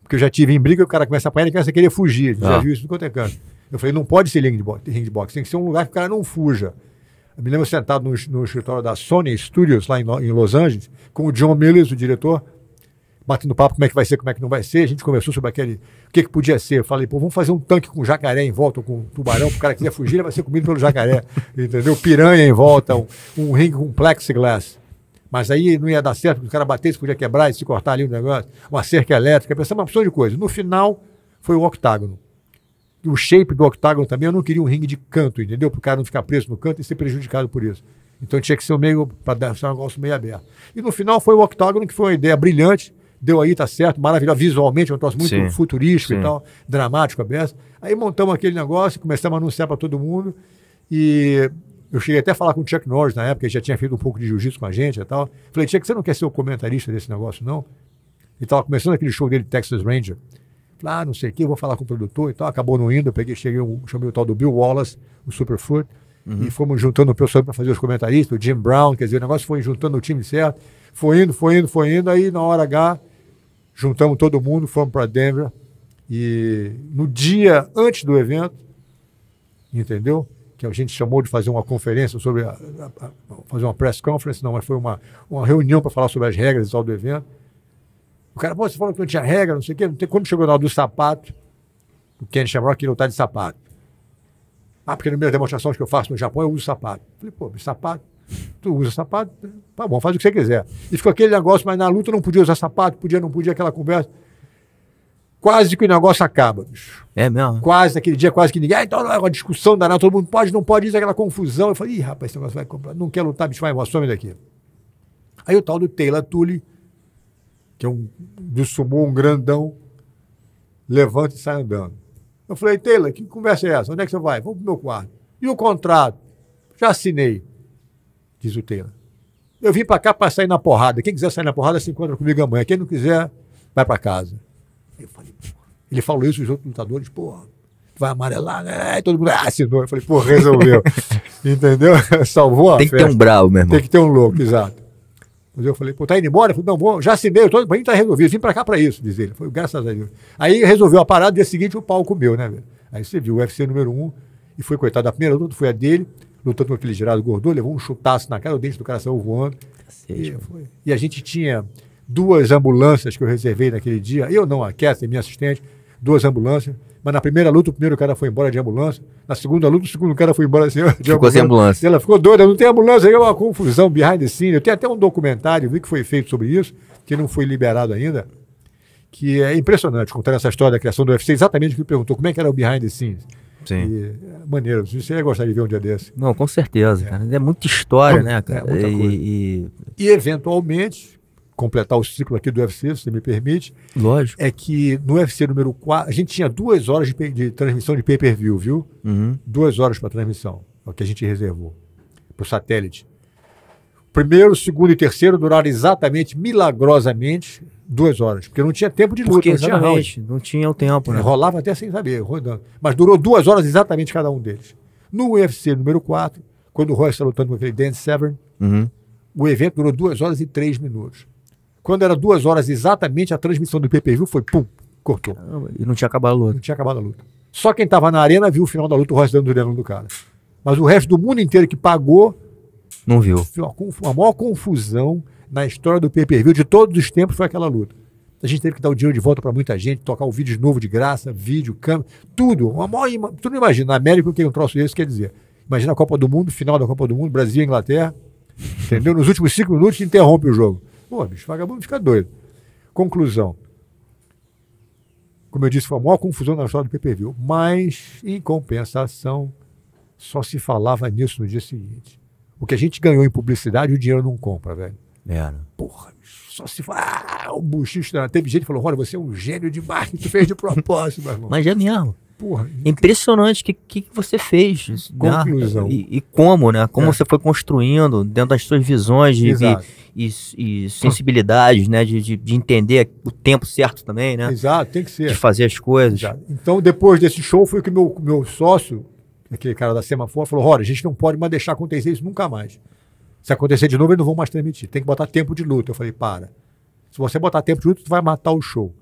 A: Porque eu já tive em briga, o cara começa a apanhar e começa a querer fugir. Ah. Já viu isso no Cotecan. É eu falei, não pode ser ring de, boxe, ring de boxe, tem que ser um lugar que o cara não fuja. Eu me lembro sentado no, no escritório da Sony Studios, lá em, em, Los Angeles, com o John Mills, o diretor, batendo papo como é que vai ser, como é que não vai ser. A gente conversou sobre aquele, o que, que podia ser. Eu falei, pô, vamos fazer um tanque com jacaré em volta, ou com tubarão, para o cara que quiser fugir, ele vai ser comido pelo jacaré. Entendeu? Piranha em volta, um, um ringue com plexiglass. Mas aí não ia dar certo, porque o cara batesse, podia quebrar e se cortar ali o um negócio. Uma cerca elétrica, pensava uma opção de coisa. No final, foi o octágono. E o shape do octágono também, eu não queria um ringue de canto, entendeu? Para o cara não ficar preso no canto e ser prejudicado por isso. Então tinha que ser um meio, para dar um negócio meio aberto. E no final foi o octágono, que foi uma ideia brilhante, deu aí, tá certo, maravilhoso, visualmente, um troço muito sim, futurístico sim. e tal, dramático, aberto. Aí montamos aquele negócio, começamos a anunciar para todo mundo e eu cheguei até a falar com o Chuck Norris na época, ele já tinha feito um pouco de jiu-jitsu com a gente e tal. Falei, Chuck, você não quer ser o comentarista desse negócio, não? Ele estava começando aquele show dele, Texas Ranger. Falei, ah, não sei o quê, vou falar com o produtor e tal. Acabou não indo, eu peguei, cheguei, um, chamei o tal do Bill Wallace, o Superfoot, uhum. e fomos juntando o pessoal para fazer os comentaristas, o Jim Brown, quer dizer, o negócio foi juntando o time certo. Foi indo, foi indo, foi indo. Aí, na hora H, juntamos todo mundo, fomos para Denver. E no dia antes do evento, entendeu? que a gente chamou de fazer uma conferência sobre a, a, a, fazer uma press conference, não, mas foi uma, uma reunião para falar sobre as regras e tal do evento. O cara, pô, você falou que não tinha regra, não sei o quê, não tem, quando chegou na hora do sapato, o Kenny Shamrock que não está de sapato. Ah, porque nas minhas demonstrações que eu faço no Japão, eu uso sapato. Falei, pô, sapato? Tu usa sapato? Tá bom, faz o que você quiser. E ficou aquele negócio, mas na luta não podia usar sapato, podia, não podia, aquela conversa quase que o negócio acaba, bicho. É mesmo? Quase, naquele dia, quase que ninguém. Ah, então é uma discussão danada, todo mundo pode, não pode, isso, aquela confusão. Eu falei, ih, rapaz, esse negócio vai comprar. Não quer lutar, bicho, vai, some daqui. Aí o tal do Taylor Tully, que é um do sumô, um grandão, levanta e sai andando. Eu falei, Taylor, que conversa é essa? Onde é que você vai? Vamos pro meu quarto. E o contrato? Já assinei, diz o Taylor. Eu vim para cá para sair na porrada. Quem quiser sair na porrada, se encontra comigo amanhã. Quem não quiser, vai para casa. Eu falei, porra. Ele falou isso, os outros lutadores, porra, vai amarelar, né? E todo mundo ah, assinou. Eu falei, pô, resolveu. Entendeu? Salvou a Tem que festa. ter um bravo, meu irmão. Tem que ter um louco, exato. Mas eu falei, pô, tá indo embora? Eu falei, não, bom já assinei, eu mundo tá resolvido, vim pra cá pra isso, diz ele. Foi, graças a Deus. Aí resolveu a parada, dia seguinte o palco meu, né, velho? Aí você viu o UFC é número um, e foi, coitado, a primeira luta foi a dele, lutando com aquele gerado gordô, levou um chutaço na cara, o dente do cara saiu voando. e, e a gente tinha duas ambulâncias que eu reservei naquele dia, eu não, a Catherine, minha assistente, duas ambulâncias, mas na primeira luta o primeiro cara foi embora de ambulância, na segunda luta o segundo cara foi embora de ficou ambulância. sem ambulância. Ela ficou doida, não tem ambulância, aí é uma confusão behind the scenes. Eu tenho até um documentário, vi que foi feito sobre isso, que não foi liberado ainda, que é impressionante contar essa história da criação do UFC, exatamente o que perguntou, como é que era o behind the scenes. Sim. E, é, maneiro, você ia gostar de ver um dia desse. Não, com certeza, é. cara. É muita
B: história, é, né, cara? É, e, e... e,
A: eventualmente, completar o ciclo aqui do UFC, se você me permite. Lógico. É que no UFC número 4, a gente tinha duas horas de, de transmissão de pay-per-view, viu? Uhum. Duas horas para transmissão, é o que a gente reservou para o satélite. Primeiro, segundo e terceiro duraram exatamente, milagrosamente, duas horas. Porque não tinha tempo de luta, porque, não tinha Não tinha o tempo, né? Rolava até sem saber, rodando. Mas durou duas horas exatamente cada um deles. No UFC número 4, quando o Royce está lutando com aquele Dan Severn, uhum. o evento durou duas horas e três minutos. Quando era duas horas exatamente, a transmissão do PPV foi pum, cortou. e não tinha acabado a luta. Não tinha acabado a luta. Só quem estava na arena viu o final da luta, o Royce dando o do cara. Mas o resto do mundo inteiro que pagou. Não viu. A maior confusão na história do PPV de todos os tempos foi aquela luta. A gente teve que dar o dinheiro de volta para muita gente, tocar o vídeo de novo de graça, vídeo, câmera, tudo. Uma maior ima... Tu não imagina, na América o que é um troço desse quer dizer. Imagina a Copa do Mundo, final da Copa do Mundo, Brasil e Inglaterra. Entendeu? Nos últimos cinco minutos interrompe o jogo. Pô, bicho, vagabundo fica doido. Conclusão. Como eu disse, foi a maior confusão na história do PPV. Mas, em compensação, só se falava nisso no dia seguinte. O que a gente ganhou em publicidade, o dinheiro não compra, velho. Era. É, né? Porra, só se fala. Ah, o buchista. Teve gente que falou: olha, você é um gênio de marketing, tu fez de propósito, meu irmão. Mas é mesmo.
B: Porra, é Impressionante o que, que você fez. Né? Conclusão. Né? E, e, como, né? Como é. você foi construindo dentro das suas visões e, e, e sensibilidades, né? De, de, de, entender o tempo certo também, né? Exato, tem que ser. De fazer as coisas. Exato.
A: Então, depois desse show, foi que meu, meu sócio, aquele cara da Semafor, falou: "Rora, a gente não pode mais deixar acontecer isso nunca mais. Se acontecer de novo, eles não vão mais transmitir. Tem que botar tempo de luta. Eu falei, para. Se você botar tempo de luta, vai matar o show.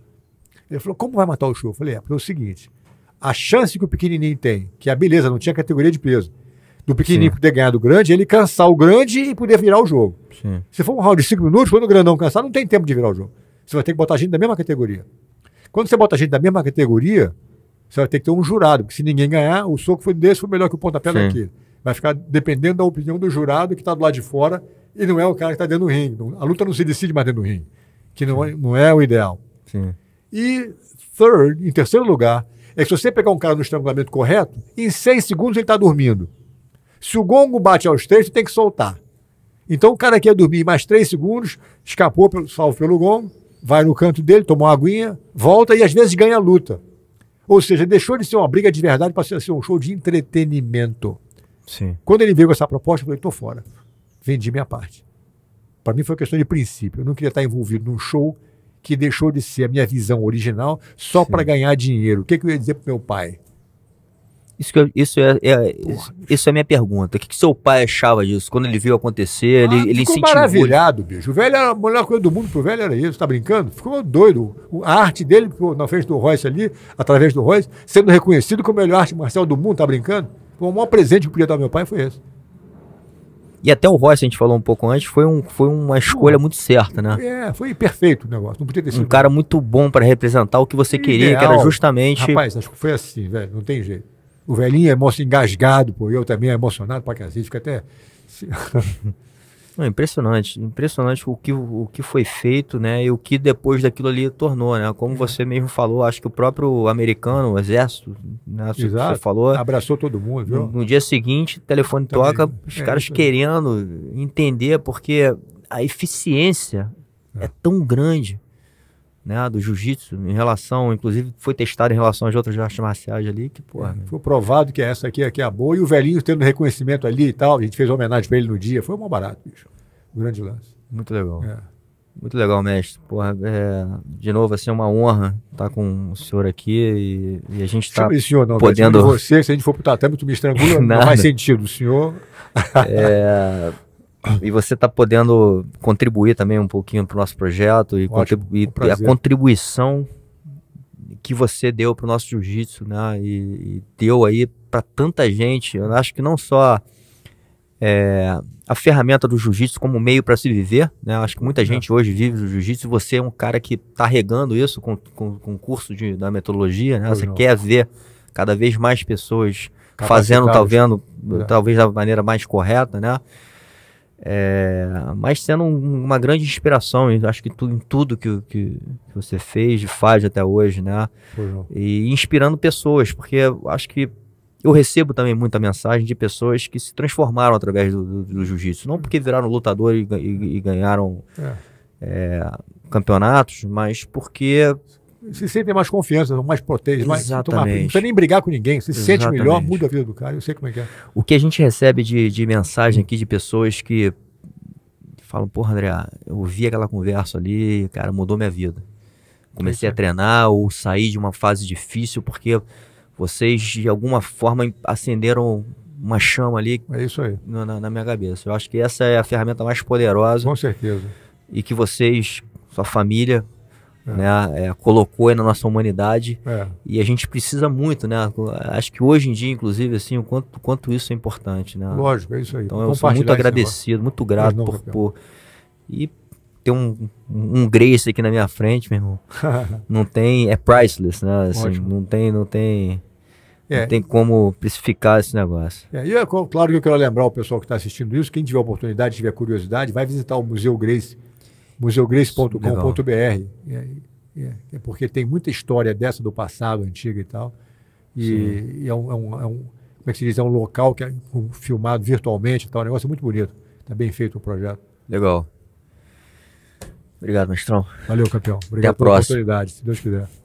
A: Ele falou, como vai matar o show? Eu falei, é, porque é o seguinte, a chance que o pequenininho tem, que a beleza, não tinha categoria de peso, do pequenininho Sim. poder ganhar do grande, ele cansar o grande e poder virar o jogo. Sim. Se for um round de 5 minutos, quando o grandão cansar, não tem tempo de virar o jogo. Você vai ter que botar gente da mesma categoria. Quando você bota gente da mesma categoria, você vai ter que ter um jurado, porque se ninguém ganhar, o soco foi desse foi melhor que o pontapé Sim. daquele. Vai ficar dependendo da opinião do jurado que está do lado de fora e não é o cara que está dentro do ringue. A luta não se decide mais dentro do ringue, que não, é, não é o ideal. Sim. E third, em terceiro lugar, é que se você pegar um cara no estrangulamento correto, em seis segundos ele está dormindo. Se o gongo bate aos três, tem que soltar. Então o cara que ia dormir mais três segundos, escapou, pelo, salvo pelo gongo, vai no canto dele, toma uma aguinha, volta e às vezes ganha a luta. Ou seja, deixou de ser uma briga de verdade para ser um show de entretenimento. Sim. Quando ele veio com essa proposta, eu falei, tô fora. Vendi minha parte. Para mim foi questão de princípio. Eu não queria estar envolvido num show que deixou de ser a minha visão original só para ganhar dinheiro. O que, que eu ia dizer para meu pai?
B: Isso, eu, isso, é, é isso é minha pergunta. O que, que, seu pai achava disso? Quando ele viu acontecer, ah, ele, ele ficou incentivou. maravilhado, bicho.
A: O velho era a melhor coisa do mundo pro velho era isso, tá brincando? Ficou doido. A arte dele, na frente do Royce ali, através do Royce, sendo reconhecido como a melhor arte marcial do mundo, tá brincando? O maior presente que eu podia dar ao meu pai foi esse. E até
B: o Royce, a gente falou um pouco antes, foi, um, foi uma escolha muito certa, né? É, foi
A: perfeito o negócio. Não podia ter sido. Um cara muito bom para representar o que você Ideal. queria, que era justamente. Rapaz, acho que foi assim, velho. Não tem jeito. O velhinho é engasgado, pô. Eu também é emocionado pra cacete, fica até.
B: Não, impressionante, impressionante o que, o que foi feito, né? E o que depois daquilo ali tornou, né? Como é. você mesmo falou, acho que o próprio americano, o exército, né? Exato, você falou. Abraçou todo mundo, viu? No, no dia seguinte, telefone Também. toca, os é, caras querendo entender, porque a eficiência é, é tão grande né, do jiu-jitsu, em relação, inclusive foi testado em relação às outras artes marciais ali, que porra.
A: É, foi provado que essa aqui, aqui é a boa, e o velhinho tendo reconhecimento ali e tal, a gente fez homenagem para ele no dia, foi um barato, bicho. Um grande lance.
B: Muito legal. É. Muito legal, mestre. Porra, é, de novo, assim, é uma honra estar com o senhor aqui e, e a gente está podendo... Mestre,
A: você, se a gente for pro tatame, tu me estrangula, não faz sentido. O senhor...
B: É e você está podendo contribuir também um pouquinho para o nosso projeto e, a contribuição que você deu para o nosso jiu-jitsu, né? E, e, deu aí para tanta gente. Eu acho que não só é, a ferramenta do jiu-jitsu como meio para se viver, né? Acho que muita é. gente hoje vive do jiu-jitsu. Você é um cara que está regando isso com, com, com o curso de, da metodologia, né? Pois você não. quer ver cada vez mais pessoas fazendo, talvez, é. talvez da maneira mais correta, né? É, mas sendo um, uma grande inspiração, acho que tu, em tudo que, que você fez e faz até hoje, né? e inspirando pessoas, porque acho que eu recebo também muita mensagem de pessoas que se transformaram através do, do, do jiu-jitsu. Não porque viraram lutador e, e, e ganharam é. É, campeonatos, mas
A: porque se sentem mais confiança, mais protege, mais, Mais, não precisa nem brigar com ninguém, se Exatamente. sente melhor, muda a vida do cara, eu sei como é que é.
B: O que a gente recebe de, de mensagem hum. aqui de pessoas que falam, porra, André, eu ouvi aquela conversa ali, cara, mudou minha vida. Comecei a é. treinar ou saí de uma fase difícil porque vocês, de alguma forma, acenderam uma chama ali é isso aí. Na, na minha cabeça. Eu acho que essa é a ferramenta mais poderosa. Com certeza. E que vocês, sua família, é. Né? É, colocou aí na nossa humanidade é. e a gente precisa muito, né? Acho que hoje em dia, inclusive, assim, o quanto, quanto isso é importante, né? Lógico, é isso aí. Então eu sou muito agradecido, muito grato não, por, por, e ter um, um Grace aqui na minha frente, meu irmão. não tem, é priceless, né? Assim, não tem, não tem. É. Não tem como precificar esse negócio.
A: É, e é claro que eu quero lembrar o pessoal que está assistindo isso, quem tiver oportunidade, tiver curiosidade, vai visitar o Museu Grace museugris.com.br. É, é, é, é, porque tem muita história dessa do passado, antiga e tal. E, e é, um, é, um, é, um, como é que se diz, é um local que é filmado virtualmente, tá um negócio muito bonito. está bem feito o projeto.
B: Legal. Obrigado, mestrão. Valeu, campeão. Obrigado Até a pela próxima.
A: oportunidade, se Deus quiser.